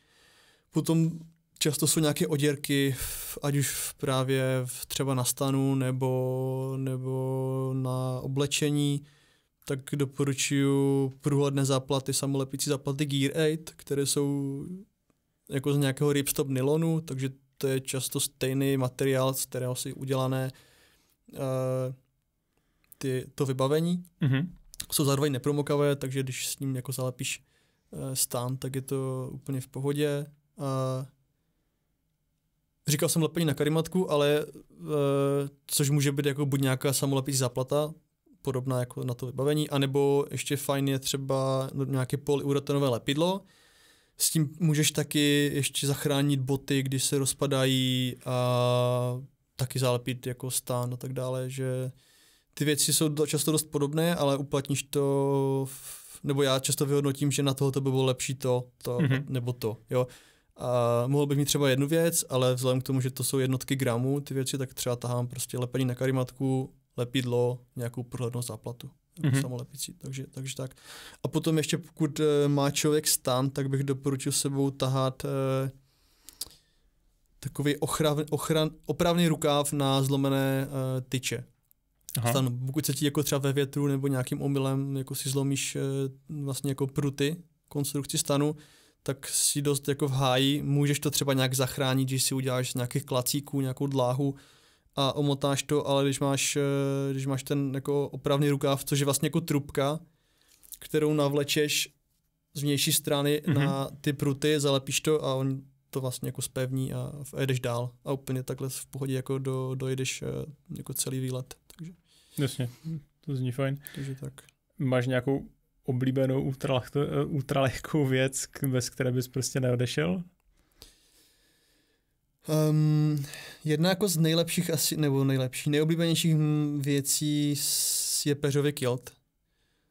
[SPEAKER 2] Potom často jsou nějaké oděrky, ať už právě třeba na stanu nebo, nebo na oblečení, tak doporučuji průhledné záplaty, samolepící záplaty Gear 8, které jsou jako z nějakého ripstop nylonu, takže to je často stejný materiál, z kterého si udělané uh, ty, to vybavení. Mm-hmm. Jsou zároveň nepromokavé, takže když s ním jako zalepíš uh, stán, tak je to úplně v pohodě. A říkal jsem lepení na karimatku, ale uh, což může být jako buď nějaká samolepící záplata, podobná jako na to vybavení, anebo ještě fajn je třeba nějaké polyuretanové lepidlo. S tím můžeš taky ještě zachránit boty, když se rozpadají a taky zalepit jako stán a tak dále, že ty věci jsou často dost podobné, ale uplatníš to, v, nebo já často vyhodnotím, že na tohoto by bylo lepší to, to mm-hmm. nebo to, jo. A mohl bych mít třeba jednu věc, ale vzhledem k tomu, že to jsou jednotky gramů ty věci, tak třeba tahám prostě lepení na karimatku, lepidlo, nějakou průhlednost záplatu. Mm-hmm. samolepicí, takže, takže tak. A potom ještě pokud eh, má člověk stan, tak bych doporučil sebou tahat eh, takový ochrav, ochran, opravný rukáv na zlomené uh, tyče. Aha. Stan, pokud se ti jako třeba ve větru nebo nějakým omylem jako si zlomíš uh, vlastně jako pruty konstrukci stanu, tak si dost jako v háji, můžeš to třeba nějak zachránit, když si uděláš nějakých klacíků nějakou dláhu a omotáš to, ale když máš, eh, když máš ten jako opravný rukáv, což je vlastně jako trubka, kterou navlečeš z vnější strany mm-hmm. na mhm. ty pruty, zalepíš to a on to vlastně jako spevní a jedeš dál a úplně takhle v pohodě jako do, dojedeš eh,
[SPEAKER 1] jako celý výlet. Takže. Jasně, to zní fajn. Takže tak. Máš nějakou oblíbenou ultralehkou, ultralehkou věc, bez které bys prostě neodešel? Um, jedna jako z nejlepších asi, nebo nejlepší,
[SPEAKER 2] nejoblíbenějších věcí je peřově kilt.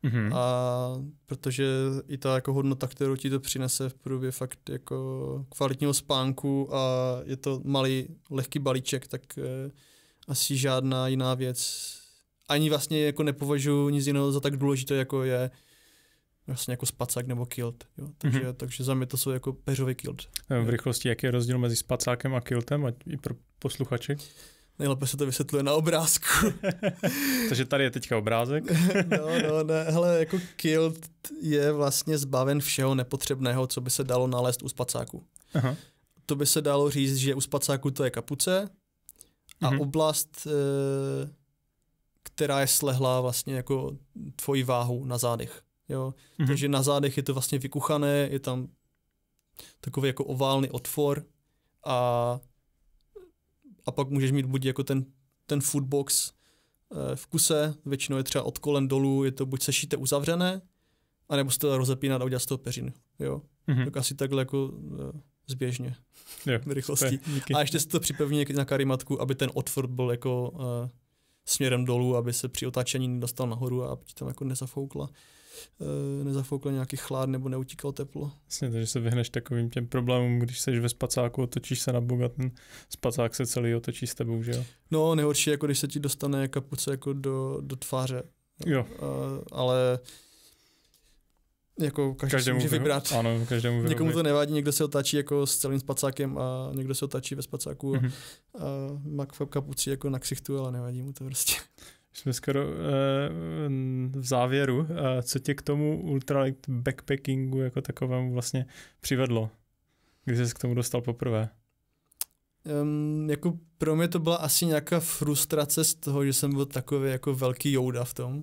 [SPEAKER 2] Mm-hmm. A protože i ta jako hodnota, kterou ti to přinese v průběhu fakt jako kvalitního spánku a je to malý, lehký balíček, tak eh, asi žádná jiná věc. Ani vlastně jako nepovažuji nic jiného za tak důležité, jako je vlastně jako spacák nebo kilt. Jo? Takže, mm-hmm. takže za mě to jsou jako peřový kilt.
[SPEAKER 1] Eh, v rychlosti, jaký je rozdíl mezi spacákem a kiltem, ať i pro posluchače? Nejlépe se to vysvětluje na obrázku.
[SPEAKER 2] [LAUGHS]
[SPEAKER 1] takže tady je teďka obrázek.
[SPEAKER 2] [LAUGHS] no, no, ne, hele, jako kilt je vlastně zbaven všeho nepotřebného, co by se dalo nalézt u spacáku. Aha. To by se dalo říct, že u spacáku to je kapuce a mm-hmm. oblast, e, která je slehlá vlastně jako tvoji váhu na zádech. Jo? Mm-hmm. Takže na zádech je to vlastně vykuchané, je tam takový jako oválný otvor a, a pak můžeš mít buď jako ten, ten foodbox eh, v kuse, většinou je třeba od kolen dolů, je to buď sešíte uzavřené, anebo se to rozepínat a udělat z toho peřinu. Jo? Mm-hmm. Tak asi takhle jako eh, zběžně. Jo, rychlosti. Super, a ještě se to připevní na karimatku, aby ten otvor byl jako uh, směrem dolů, aby se při otáčení nedostal nahoru a aby ti tam jako nezafoukla. Eh, nezafoukl nějaký chlad nebo neutíkal teplo.
[SPEAKER 1] Jasně, takže se vyhneš takovým těm problémům, když seš ve spacáku, otočíš se na bok a ten spacák se celý otočí s tebou, že jo?
[SPEAKER 2] No, nejhorší jako když se ti dostane kapuce jako do, do tváře. Jo. A, eh, ale jako každý každému může vybrat. Ano, každému vyrobit. Někomu to nevadí, někdo se otáčí jako s celým spacákem a někdo se otáčí ve spacáku mm-hmm. a, mhm. a má kapuci jako na ksichtu, ale
[SPEAKER 1] nevadí mu to prostě jsme skoro uh, v závěru. Uh, co tě k tomu ultralight backpackingu jako takovému vlastně přivedlo? Když jsi k tomu dostal poprvé?
[SPEAKER 2] Um, jako pro mě to byla asi nějaká frustrace z toho, že jsem byl takový jako velký jouda v tom.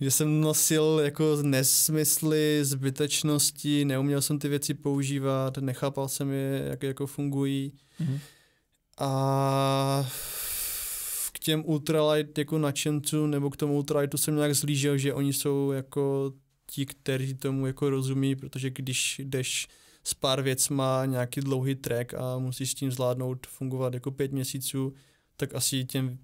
[SPEAKER 2] Že jsem nosil jako nesmysly, zbytečnosti, neuměl jsem ty věci používat, nechápal jsem je, jak jako fungují. Mm-hmm. A těm ultralight jako nadšencům nebo k tomu ultralightu jsem nějak zlížel, že oni jsou jako ti, kteří tomu jako rozumí, protože když jdeš s pár věcma nějaký dlouhý track a musíš s tím zvládnout fungovat jako pět měsíců, tak asi těm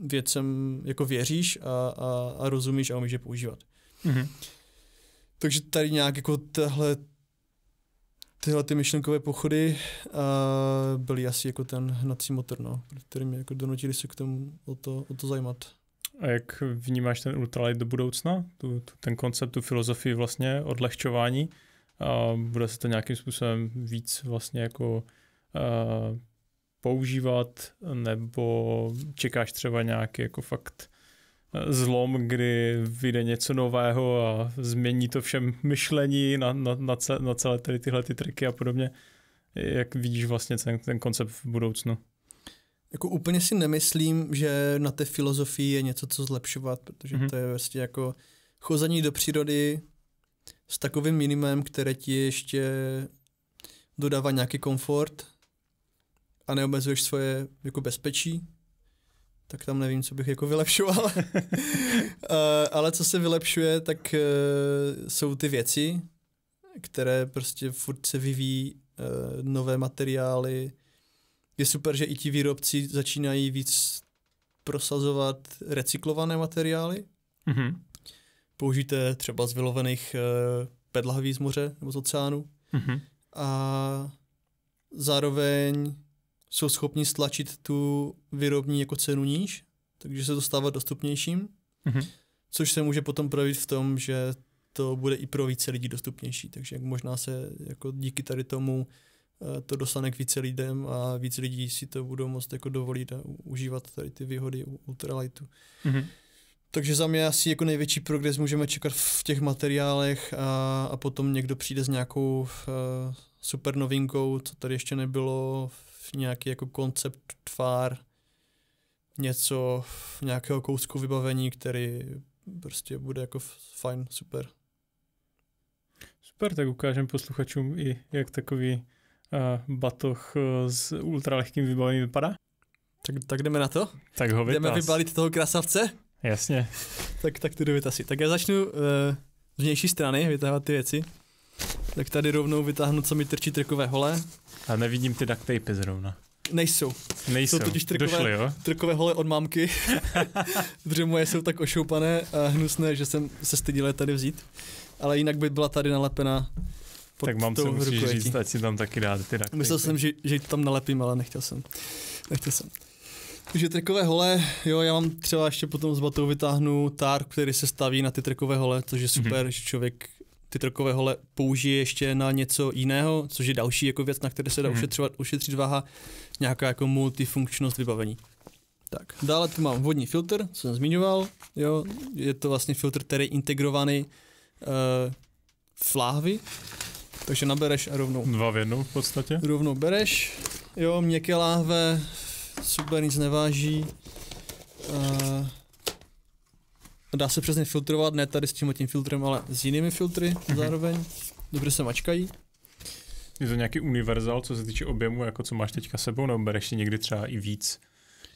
[SPEAKER 2] věcem jako věříš a, a, a rozumíš a umíš je používat. Mm-hmm. Takže tady nějak jako tahle tyhle ty myšlenkové pochody uh, byly asi jako ten hnací motor, no, který mě jako donutili se k tomu o to, o to zajímat.
[SPEAKER 1] A jak vnímáš ten ultralight do budoucna? Tu, tu, ten koncept, tu filozofii vlastně odlehčování? A bude se to nějakým způsobem víc vlastně jako uh, používat nebo čekáš třeba nějaký jako fakt zlom, kdy vyjde něco nového a změní to všem myšlení na, na, na, ce, na celé tady tyhle ty triky a podobně. Jak vidíš vlastně ten, ten koncept v budoucnu?
[SPEAKER 2] Jako úplně si nemyslím, že na té filozofii je něco, co zlepšovat, protože mm-hmm. to je vlastně jako chození do přírody s takovým minimem, které ti ještě dodává nějaký komfort a neomezuješ svoje jako bezpečí, tak tam nevím, co bych jako vylepšoval. [LAUGHS] Eh, ale co se vylepšuje, tak eh, jsou ty věci, které prostě furt se vyvíjí eh, nové materiály. Je super, že i ti výrobci začínají víc prosazovat recyklované materiály. Mm-hmm. Použijte třeba z vylovených pedlahví z moře nebo z oceánu. Mm-hmm. A zároveň jsou schopni stlačit tu výrobní jako cenu níž, takže se to stává dostupnějším, mm-hmm. což se může potom projevit v tom, že to bude i pro více lidí dostupnější, takže možná se jako díky tady tomu eh, to dostane k více lidem a víc lidí si to budou moct jako dovolit a užívat tady ty výhody ultralightu. Mm-hmm. Takže za mě asi jako největší progres můžeme čekat v těch materiálech a, a potom někdo přijde s nějakou uh, super novinkou, co tady ještě nebylo, nějaký jako koncept tvár, něco, nějakého kousku vybavení, který prostě bude jako fajn, super.
[SPEAKER 1] Super, tak ukážeme posluchačům i jak takový uh, batoh eh, s ultralehkým vybavením vypadá. Tak, tak jdeme na to? Tak ho vytas. Jdeme vybalit
[SPEAKER 2] toho krasavce? Jasně. tak, tak tu jdu vytasit. Tak já začnu uh, z vnější strany vytahovat ty věci. Tak tady rovnou vytáhnu, co mi trčí trkové hole.
[SPEAKER 1] A nevidím ty duct zrovna. Nejsou. Nejsou. Jsou totiž trkové, Došli, jo?
[SPEAKER 2] trkové hole od mámky, [LAUGHS] protože moje jsou tak ošoupané a hnusné, že jsem se stydil, je tady vzít. Ale jinak by byla tady nalepená. pod Tak mám se musíš říct, ať si tam taky dát ty duct Myslel jsem, že, že tam nalepím, ale nechtěl jsem. Nechtěl jsem. Takže trekové hole, jo, já mám třeba ještě potom s batou vytáhnu tár, který se staví na ty trekové hole, což je mhm. super, mm-hmm. že člověk ty trokové hole použije ještě na něco jiného, což je další jako věc, na které se dá ušetřovat, mhm. ušetřit váha, nějaká jako multifunkčnost vybavení. Tak, dále tu mám vodní filtr, co jsem zmiňoval, jo, je to vlastně filtr, který je integrovaný uh, eh, v láhvi, takže nabereš a rovnou. Dva v jednu v podstatě. Rovnou bereš, jo, měkké láhve, super nic neváží. Uh, dá se přesně filtrovat, ne tady s tím tím filtrem, ale s jinými filtry mm-hmm. zároveň.
[SPEAKER 1] Dobře se mačkají. Je to nějaký univerzál, co se týče objemu, jako co máš teďka sebou, nebo bereš si někdy třeba i víc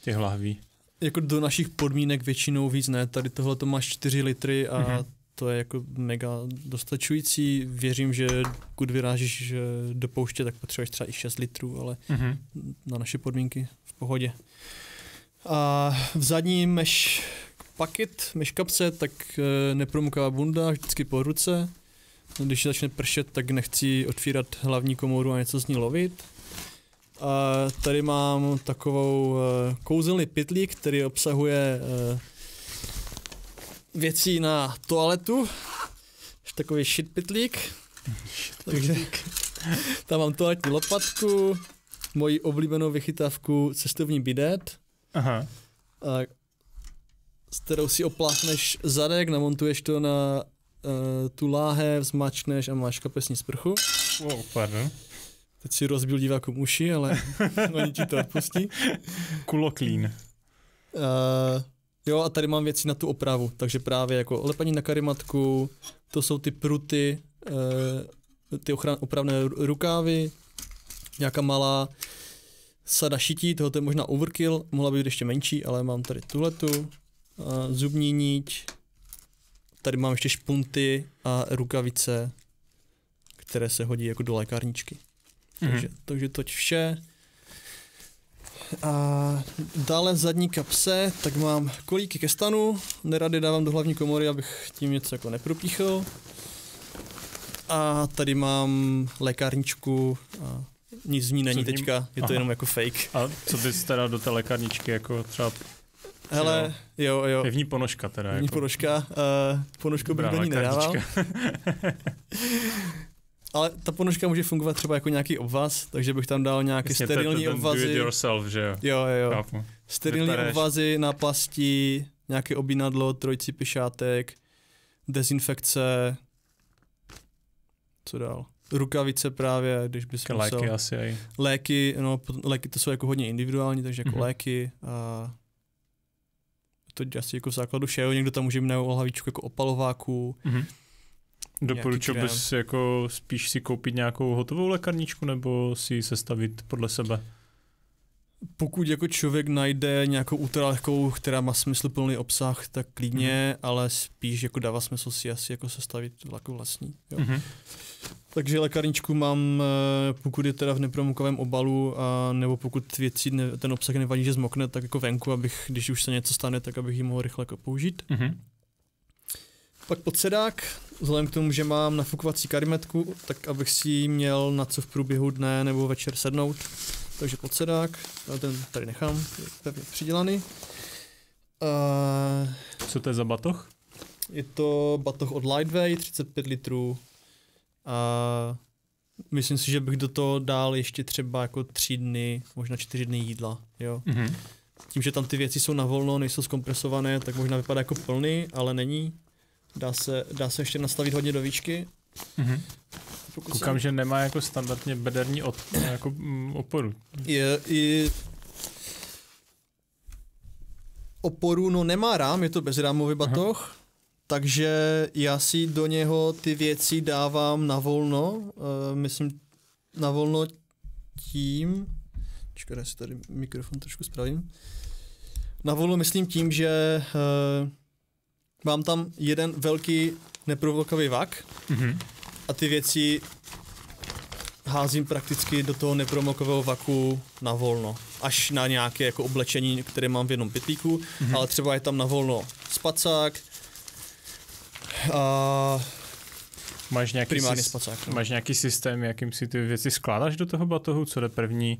[SPEAKER 1] těch lahví?
[SPEAKER 2] Jako do našich podmínek většinou víc ne, tady tohle to máš 4 litry a mm-hmm. to je jako mega dostačující. Věřím, že kud vyrážíš do pouště, tak potřebuješ třeba i 6 litrů, ale mm-hmm. na naše podmínky v pohodě. A v zadním meš pakit meškapce, tak e, eh, nepromuká bunda, vždycky po ruce. Když začne pršet, tak nechci otvírat hlavní komoru a něco z ní lovit. A tady mám takovou e, kouzelný pitlík, který obsahuje e, eh, věcí na toaletu. Takový shit pytlík. Takže [LAUGHS] tam mám toaletní lopatku, moji oblíbenou vychytávku cestovní bidet. Aha. A s kterou si opláchneš zadek, namontuješ to na uh, tu láhev, zmačkneš a máš kapesní sprchu.
[SPEAKER 1] Wow, pardon.
[SPEAKER 2] Teď si rozbil divákům uši, ale [LAUGHS] oni ti to odpustí. Kuloklín. Uh, jo a tady mám věci na tu opravu, takže právě jako lepení na karimatku, to jsou ty pruty, uh, ty ochran- opravné rukávy, nějaká malá sada šití, tohle je možná overkill, mohla být ještě menší, ale mám tady tuhletu. Eh, zubní niť, tady mám ještě špunty a rukavice, které se hodí jako do lékárničky. Mm. Takže, takže toť vše. A dále v zadní kapse, tak mám kolíky ke stanu, nerady dávám do hlavní komory, abych tím něco jako nepropíchl. A tady mám lékárničku, a nic z ní není teďka, je to Aha. jenom
[SPEAKER 1] jako fake. A co bys teda do té lékárničky jako třeba Hele, jo, jo. Pevní ponožka teda. Pevní jako. ponožka.
[SPEAKER 2] Uh, ponožku bych do ní nedával. [LAUGHS] Ale ta ponožka může fungovat třeba jako nějaký obvaz, takže bych tam dal nějaké Jasně, sterilní obvazy. Do it yourself, že jo? Jo, jo. Chápu. Sterilní Vypadáš. obvazy, plasti, nějaké obínadlo, trojci pišátek, dezinfekce, co dál? Rukavice právě, když bys Ke musel. Léky asi aj. Léky, no, léky to jsou jako hodně individuální, takže jako mm-hmm. léky a
[SPEAKER 1] to asi jako v základu všeho, někdo tam může mít na hlavičku jako opalováku. Mm-hmm. Doporučil bys jako spíš si koupit nějakou hotovou lékarničku nebo si ji sestavit podle sebe?
[SPEAKER 2] Pokud jako člověk najde nějakou ultralehkou, která má smysluplný obsah, tak klidně, mm-hmm. ale spíš jako dává smysl si asi jako sestavit jako vlastní. Jo. Mm-hmm. Takže lékarničku mám, eh, pokud je teda v nepromukovém obalu, a nebo pokud věcí ne, ten obsah nevadí, že zmokne, tak jako venku, abych, když už se něco stane, tak abych ji mohl rychle jako použít. Mm-hmm. Pak podsedák, vzhledem k tomu, že mám nafukovací karimetku, tak abych si ji měl na co v průběhu dne nebo večer sednout. Takže podsedák, ten tady nechám, je pevně přidělaný. Uh, Co to je za batoh? Je to batoh od Lightway, 35 litrů a myslím si, že bych do toho dal ještě třeba jako tři dny, možná čtyři dny jídla, jo. Mm-hmm. Tím, že tam ty věci jsou na volno, nejsou zkompresované, tak možná vypadá jako plný, ale není. Dá se, dá se ještě nastavit hodně do
[SPEAKER 1] výšky. Mm-hmm. Pokusím. Koukám, že nemá jako standardně bederní od, jako, mm, oporu.
[SPEAKER 2] Je, je, oporu, no nemá rám, je to bezrámový batoh. Aha takže já si do něho ty věci dávám na volno, uh, myslím na volno tím, čekaj, já si tady mikrofon trošku spravím, na volno myslím tím, že uh, mám tam jeden velký neprovokavý vak mm-hmm. a ty věci házím prakticky do toho nepromokového vaku na volno. Až na nějaké jako oblečení, které mám v jednom pytlíku, mm-hmm. ale třeba je tam na volno spacák,
[SPEAKER 1] Uh, máš nějaký, systém, spacák, no. máš nějaký systém, jakým si ty věci skládáš do toho batohu, co jde první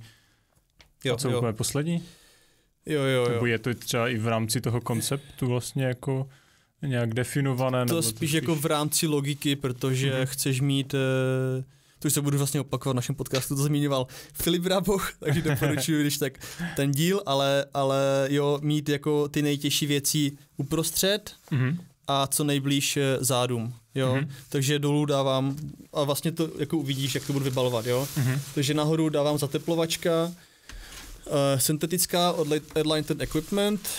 [SPEAKER 1] jo, a co je úplně poslední? Jo, jo, jo. je to třeba i v rámci toho konceptu vlastně jako nějak definované? To, nebo spíš to spíš jako
[SPEAKER 2] v rámci logiky, protože mm-hmm. chceš mít... Eh, to už se budu vlastně opakovat v našem podcastu, to zmiňoval Filip Raboch, [LAUGHS] takže doporučuji, když tak ten díl, ale, ale jo, mít jako ty nejtěžší věci uprostřed, mm-hmm a co nejblíž eh, zádům, jo. Mm-hmm. Takže dolů dávám, a vlastně to jako uvidíš, jak to budu vybalovat, jo. Mm-hmm. Takže nahoru dávám zateplovačka, uh, syntetická od Airline Equipment,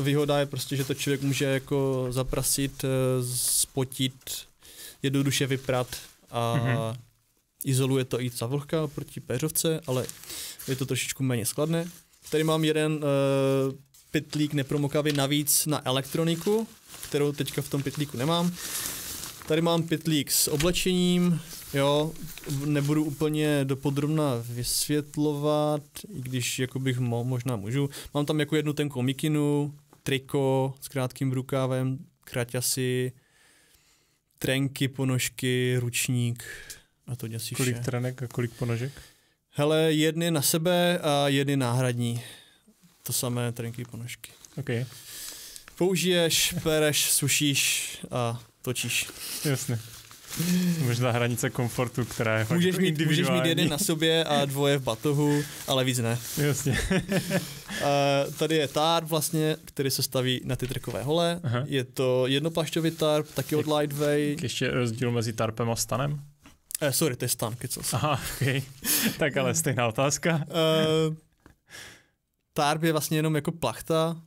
[SPEAKER 2] výhoda je prostě, že to člověk může jako zaprasit, eh, spotit, jednoduše vyprat a mm-hmm. izoluje to i ta vlhka proti péřovce, ale je to trošičku méně skladné. Tady mám jeden uh, pytlík nepromokavý navíc na elektroniku, kterou teďka v tom pytlíku nemám. Tady mám pytlík s oblečením, jo, nebudu úplně dopodrobna vysvětlovat, i když jako bych mo, možná můžu. Mám tam jako jednu tenkou mikinu, triko s krátkým rukávem, kraťasy, trenky, ponožky, ručník a to asi Kolik vše. trenek a kolik ponožek? Hele, jedny na sebe a jedny náhradní to samé trenky ponožky. Okay. Použiješ, pereš, sušíš a točíš. Jasně. Možná hranice komfortu, která je můžeš fakt mít, Můžeš mít jeden na sobě a dvoje v batohu, ale víc ne. Jasně. uh, tady je tarp vlastně, který se staví na ty trkové hole. Aha. Je to jednoplašťový tarp, taky od Lightway. Ještě rozdíl mezi tarpem a stanem? Eh, sorry, to je stan, kecos. Aha, okay. tak ale stejná otázka. uh, tarp je vlastně jenom jako plachta,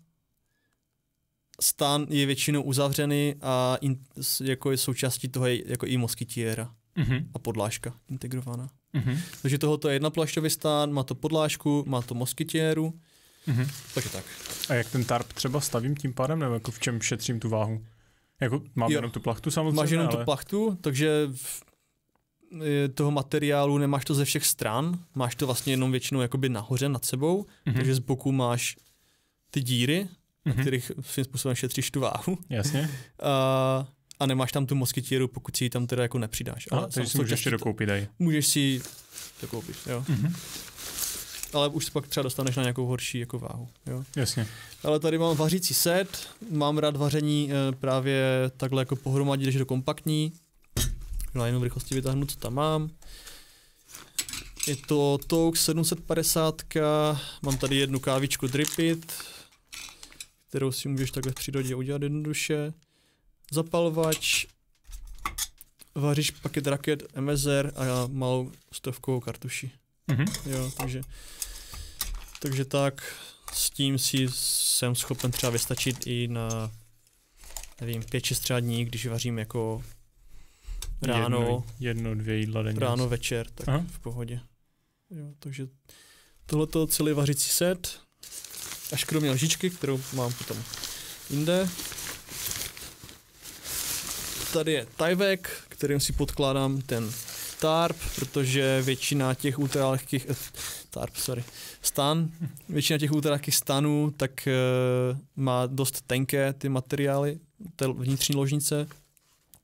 [SPEAKER 2] stan je většinou uzavřený a in, jako je součástí toho je jako i moskytiéra mm-hmm. a podlážka integrovaná. Mm-hmm. Takže tohoto je jedna plášťový
[SPEAKER 1] stán, má to podlážku, má to moskytiéru, mm-hmm. takže tak. A jak ten tarp třeba stavím tím pádem, nebo jako v čem šetřím tu váhu? Jako mám jo. jenom tu plachtu samozřejmě, Máš jenom ale... tu
[SPEAKER 2] plachtu, takže v, E, toho materiálu nemáš to ze všech stran, máš to vlastně jenom většinou jakoby nahoře nad sebou, mm-hmm. takže z boku máš ty díry, mm-hmm. na mhm. kterých svým způsobem šetříš tu váhu. Jasně. A, a nemáš tam tu moskytíru, pokud si ji tam teda jako nepřidáš. Ale takže si můžeš ještě dokoupit aj. Můžeš si koupit, jo. Mm-hmm. Ale už pak třeba dostaneš na nějakou horší jako váhu. Jo? Jasně. Ale tady mám vařící set, mám rád vaření e, právě takhle jako pohromadě, když je to kompaktní, No, jenom v rychlosti vytáhnu, co tam mám. Je to Touk 750, mám tady jednu kávičku Dripit, kterou si můžeš takhle v přírodě udělat jednoduše. Zapalovač, vaříš paket raket MSR a já malou stovkovou kartuši. Mm-hmm. Jo, takže, takže tak, s tím si jsem schopen třeba vystačit i na nevím, pět, šest dní, když vařím jako
[SPEAKER 1] ráno, jedno, jedno dvě jídla denně. Ráno, večer, tak Aha. v pohodě.
[SPEAKER 2] Jo, takže to celý vařící set, až kromě lžičky, kterou mám potom jinde. Tady je tajvek, kterým si podkládám ten tarp, protože většina těch ultralehkých eh, tarp, sorry, stan, většina těch ultralehkých stanů tak e, má dost tenké ty materiály, té vnitřní ložnice,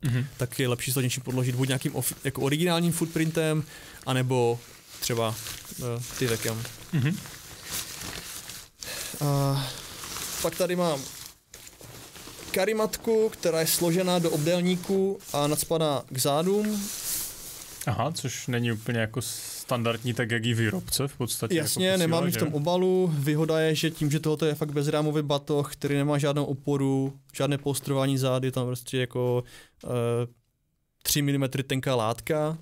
[SPEAKER 2] mm-hmm. tak je lepší se něčím podložit, buď nějakým of, jako originálním footprintem, anebo třeba uh, eh, vekem. Mm-hmm. Uh, pak tady mám karimatku, která je složená do obdélníku a nadspadá
[SPEAKER 1] k zádům. Aha, což není úplně jako standardní, tak jak i výrobce v podstatě. Jako Jasně, jako posílá, nemáme v tom
[SPEAKER 2] obalu. Výhoda je, že tím, že tohoto je fakt bezrámový batoh, který nemá žádnou oporu, žádné postrování zády, tam prostě jako e, 3 mm tenká látka,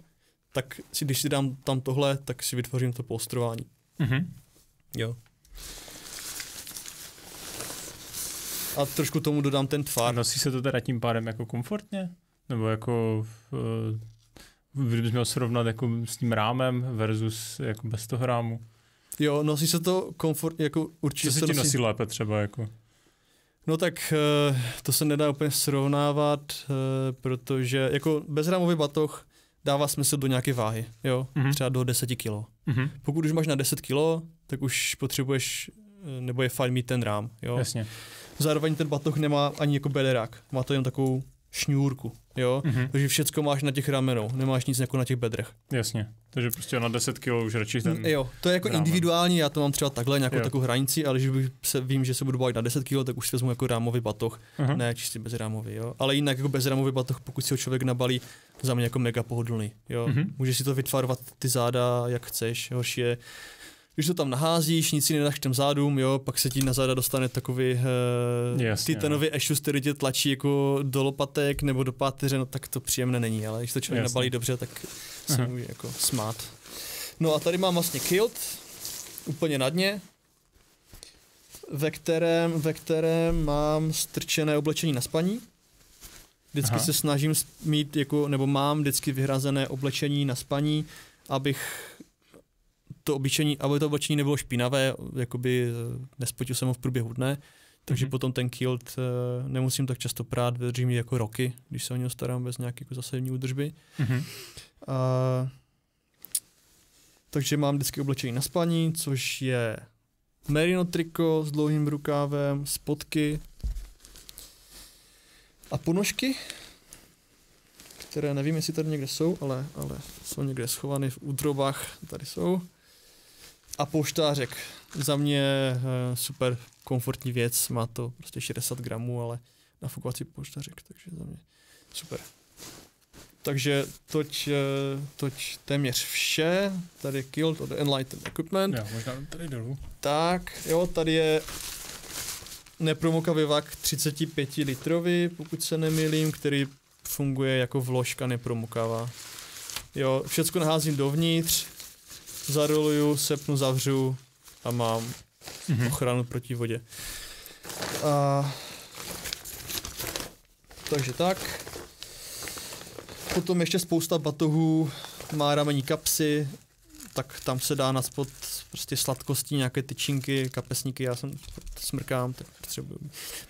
[SPEAKER 2] tak si, když si dám tam tohle, tak si vytvořím to
[SPEAKER 1] Mm-hmm. Jo. A trošku tomu dodám ten tvar. Nosí se to teda tím pádem jako komfortně? Nebo jako... e kdybych měl srovnat jako s tím rámem versus jako bez toho rámu.
[SPEAKER 2] Jo, nosí se to komfortně,
[SPEAKER 1] jako určitě Co se, se ti nosí... nosí lépe třeba jako?
[SPEAKER 2] No tak eh, to se nedá úplně srovnávat, eh, protože jako bezrámový batoh dává smysl do nějaké váhy, jo, mm-hmm. třeba do 10 kg. Mm-hmm. Pokud už máš na 10 kg, tak už potřebuješ, eh, nebo je fajn mít ten rám, jo. Jasně. Zároveň ten batoh nemá ani jako bederák, má to jen takovou šňůrku, jo, mm-hmm. takže všechno máš na těch ramenou, nemáš nic jako na těch bedrech. Jasně,
[SPEAKER 1] takže prostě na 10 kg už radši
[SPEAKER 2] ten mm, Jo, to je jako rámen. individuální, já to mám třeba takhle, nějakou jo. takovou hranici, ale když bych se, vím, že se budu bavit na 10 kg, tak už si vezmu jako rámový batoh, mm-hmm. ne čistě bezrámový, jo, ale jinak jako bezrámový batoh, pokud si ho člověk nabalí, za mě jako mega pohodlný, jo, mm-hmm. můžeš si to vytvarovat ty záda, jak chceš, horší je, když to tam naházíš, nic si nedáš k těm zádům, jo, pak se ti na záda dostane takový uh, Jasně, no. titanový ešus, který tě tlačí jako do lopatek nebo do páteře, no tak to příjemné není, ale když to člověk Jasně. nabalí dobře, tak se mhm. může jako smát. No a tady mám vlastně kilt, úplně na dně, ve kterém, ve kterém mám strčené oblečení na spaní. Vždycky Aha. se snažím mít, jako, nebo mám vždycky vyhrazené oblečení na spaní, abych to obyčení, aby to obyčení nebylo špinavé, jakoby eh, nespotil jsem ho v průběhu dne, takže mm-hmm. potom ten kilt eh, nemusím tak často prát, vydrží mi jako roky, když se o něho starám bez nějaké jako zásadní údržby. Mm-hmm. Uh, takže mám vždycky oblečení na spaní, což je merino triko s dlouhým rukávem, spotky a ponožky, které nevím, jestli tady někde jsou, ale, ale jsou někde schovány v údrobách, tady jsou. A poštářek. Za mě eh, super komfortní věc, má to prostě 60 gramů, ale nafukovací poštářek, takže za mě super. Takže toť, eh, toť téměř vše. Tady je Killed od Enlightened Equipment. Jo, možná tady dolů. Tak, jo, tady je nepromokavý vak 35 litrový, pokud se nemýlím, který funguje jako vložka nepromokavá. Jo, všecko naházím dovnitř, zaroluju, sepnu, zavřu a mám mm-hmm. ochranu proti vodě. A... Takže tak. Potom ještě spousta batohů má ramení kapsy, tak tam se dá na spod prostě sladkostí, nějaké tyčinky, kapesníky, já jsem smrkám, tak potřebuju.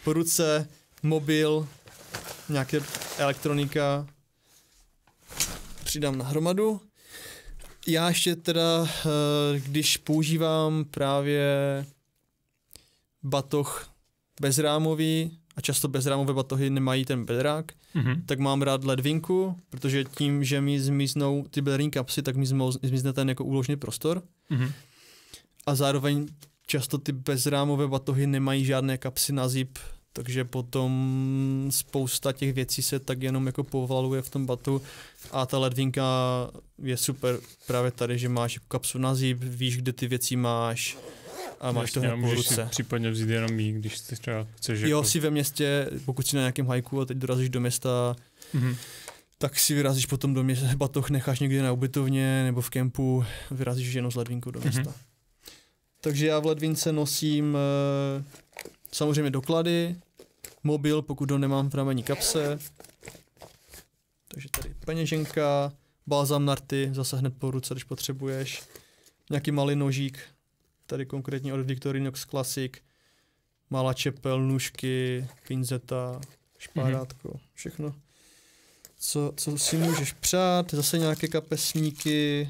[SPEAKER 2] Po ruce, mobil, nějaké elektronika. Přidám na hromadu. Já ještě teda, eh, když používám právě batoh bezrámový, a často bezrámové batohy nemají ten bedrák, mm-hmm. tak mám rád ledvinku, protože tím, že mi zmiznou ty bedrní kapsy, tak mi zmizne ten jako úložný prostor. Mm-hmm. A zároveň často ty bezrámové batohy nemají žádné kapsy na zip, takže potom spousta těch věcí se tak jenom jako povaluje v tom batu a ta ledvinka je super právě tady, že máš jako kapsu na zíp, víš, kde ty věci máš a máš Jasně, to hned po ruce. Si případně vzít jenom jí, když ty třeba chceš. Jo, jako... si ve městě, pokud jsi na nějakém hajku a teď dorazíš do města, mm-hmm tak si vyrazíš potom do města, [LAUGHS] batoh necháš někde na ubytovně nebo v kempu, vyrazíš jenom z ledvinku do mhm. města. Mm-hmm. Takže já v ledvince nosím eh, Samozřejmě doklady, mobil, pokud ho nemám v ramení kapse. Takže tady peněženka, bázám na rty, zase hned po ruce, když potřebuješ. Nějaký malý nožík, tady konkrétně od Victorinox Classic. Malá čepel, nůžky, pinzeta, špárátko, mm-hmm. všechno. Co, co si můžeš přát, zase nějaké kapesníky, e,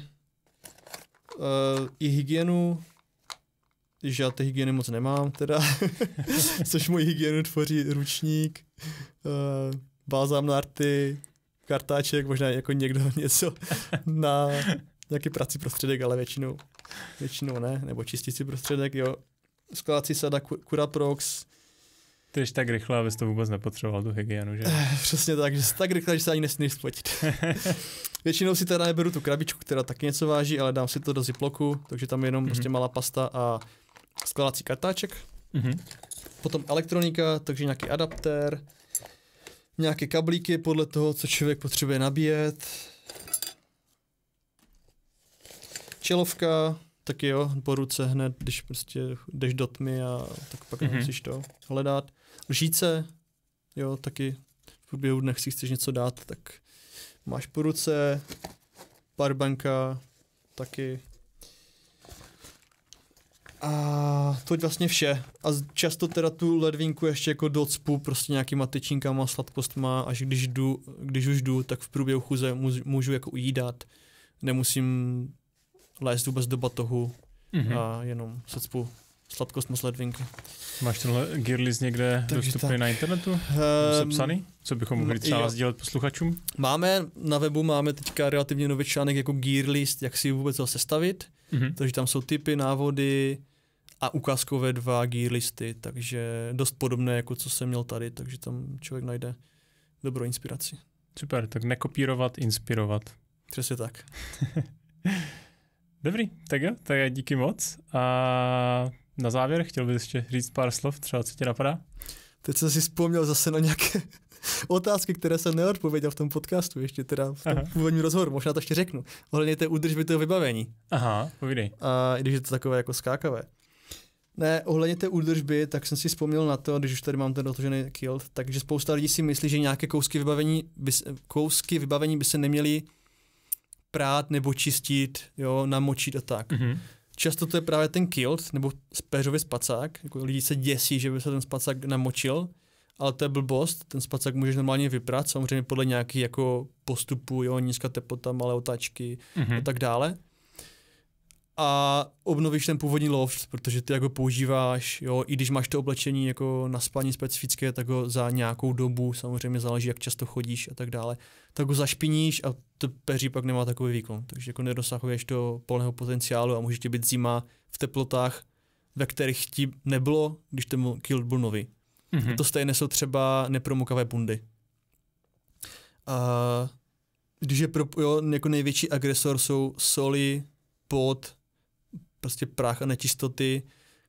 [SPEAKER 2] i hygienu, že já ty hygieny moc nemám teda, [LAUGHS] což moji hygienu tvoří ručník, uh, bázám na arty, kartáček, možná jako někdo [LAUGHS] něco na nějaký prací prostředek, ale většinou, většinou ne, nebo čistící prostředek, jo. Skládací sada, kuraprox. Ty jsi tak rychle, abys to vůbec nepotřeboval, tu hygienu, že? Eh, přesně tak, že jsi tak rychle, že se ani nesmíš spotit. [LAUGHS] Většinou si teda neberu tu krabičku, která taky něco váží, ale dám si to do ziploku, takže tam je jenom mm-hmm. prostě malá pasta a skladací kartáček, mm-hmm. potom elektronika, takže nějaký adaptér, nějaké kablíky podle toho, co člověk potřebuje nabíjet, čelovka, tak jo, po ruce hned, když prostě jdeš do tmy a tak pak mm-hmm. musíš to hledat. Lžíce, jo, taky v průběhu dne si chceš něco dát, tak máš po ruce, parbanka, taky a to je vlastně vše. A často teda tu ledvinku ještě jako docpu prostě nějakýma tyčinkama, sladkostma, až když jdu, když už jdu, tak v průběhu chůze můžu, můžu jako ujídat. Nemusím lézt vůbec do batohu mm-hmm. a jenom se cpu sladkost moc ledvinky.
[SPEAKER 1] Máš tenhle girlis někde Takže dostupný tak. na internetu? Um, ehm, sepsaný? Co bychom mohli třeba jo. sdílet posluchačům?
[SPEAKER 2] Máme, na webu máme teďka relativně nový článek jako gear list, jak si vůbec ho sestavit. Mm-hmm. Takže tam jsou typy, návody, a ukázkové dva gear listy, takže dost podobné, jako co jsem měl tady, takže tam člověk najde dobrou inspiraci. Super, tak nekopírovat,
[SPEAKER 1] inspirovat. Přesně tak. [LAUGHS] Dobrý, tak jo, tak díky moc. A na závěr chtěl bych ještě říct pár slov, třeba co tě napadá? Teď jsem si vzpomněl zase na nějaké
[SPEAKER 2] [LAUGHS] otázky, které jsem neodpověděl v tom podcastu, ještě teda v tom Aha. původním rozhovoru, možná to ještě řeknu. Ohledně té udržby toho vybavení. Aha, povídej. A i když je to takové jako skákavé. Ne, ohledně té údržby, tak jsem si vzpomněl na to, když už tady mám ten dotožený kilt, takže spousta lidí si myslí, že nějaké kousky vybavení by, kousky vybavení by se neměly prát nebo čistit, jo, namočit a tak. Mm-hmm. Často to je právě ten kilt, nebo péřově spacák, jako lidi se děsí, že by se ten spacák namočil, ale to je blbost, ten spacák můžeš normálně vyprat, samozřejmě podle nějakých jako postupů, jo, nízká teplota, malé otáčky mm-hmm. a tak dále a obnovíš ten původní loft, protože ty jako používáš, jo, i když máš to oblečení jako na spaní specifické, tak ho za nějakou dobu, samozřejmě záleží, jak často chodíš a tak dále, tak ho zašpiníš a to peří pak nemá takový výkon, takže jako nedosahuješ do plného potenciálu a můžete být zima v teplotách, ve kterých ti nebylo, když ten kill byl nový. Mm-hmm. to stejné jsou třeba nepromokavé bundy. A když je pro, jo, jako největší agresor jsou soli, pot, prostě prach a nečistoty,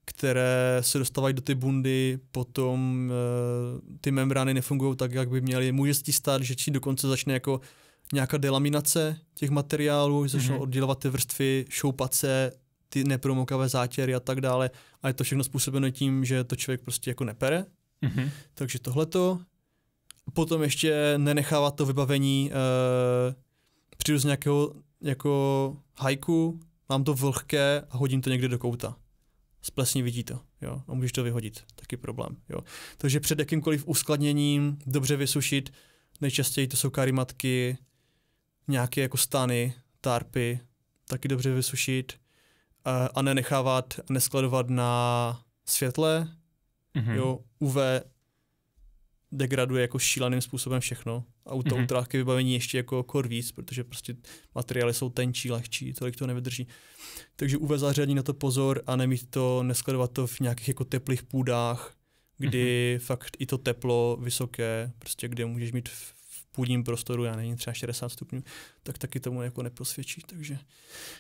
[SPEAKER 2] které se dostávají do ty bundy, potom e, ty membrány nefungují tak, jak by měly. Může se ti stát, že či dokonce začne jako nějaká delaminace těch materiálů, že začnou mm-hmm. oddělovat ty vrstvy, šoupat se, ty nepromokavé zátěry a tak dále. A je to všechno způsobeno tím, že to člověk prostě jako nepere. Mm-hmm. Takže tohleto. Potom ještě nenechávat to vybavení e, eh, přijdu z nějakého jako hajku, mám to vlhké a hodím to někde do kouta. Splesně vidí to, jo, a můžeš to vyhodit, taky problém, jo. Takže před jakýmkoliv uskladněním dobře vysušit, nejčastěji to jsou karimatky, nějaké jako stany, tarpy, taky dobře vysušit a nenechávat, neskladovat na světle, mm-hmm. jo, UV degraduje jako šíleným způsobem všechno auta, mm-hmm. utráky, vybavení ještě jako kor víc, protože prostě materiály jsou tenčí, lehčí, tolik to nevydrží. Takže UV záření na to pozor a nemít to, neskladovat to v nějakých jako teplých půdách, kdy mm-hmm. fakt i to teplo vysoké, prostě kde můžeš mít v půdním prostoru, já nevím, třeba 60 stupňů, tak taky tomu jako neprosvědčí. Takže,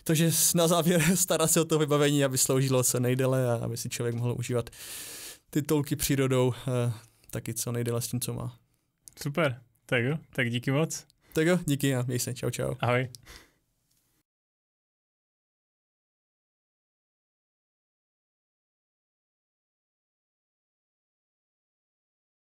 [SPEAKER 2] takže na závěr [LAUGHS] stará se o to vybavení, aby sloužilo se nejdele a aby si člověk mohl užívat ty tolky přírodou eh, taky co nejdele s tím, co má. Super, tak jo, tak díky moc. Tak jo, díky a měj se, čau čau. Ahoj.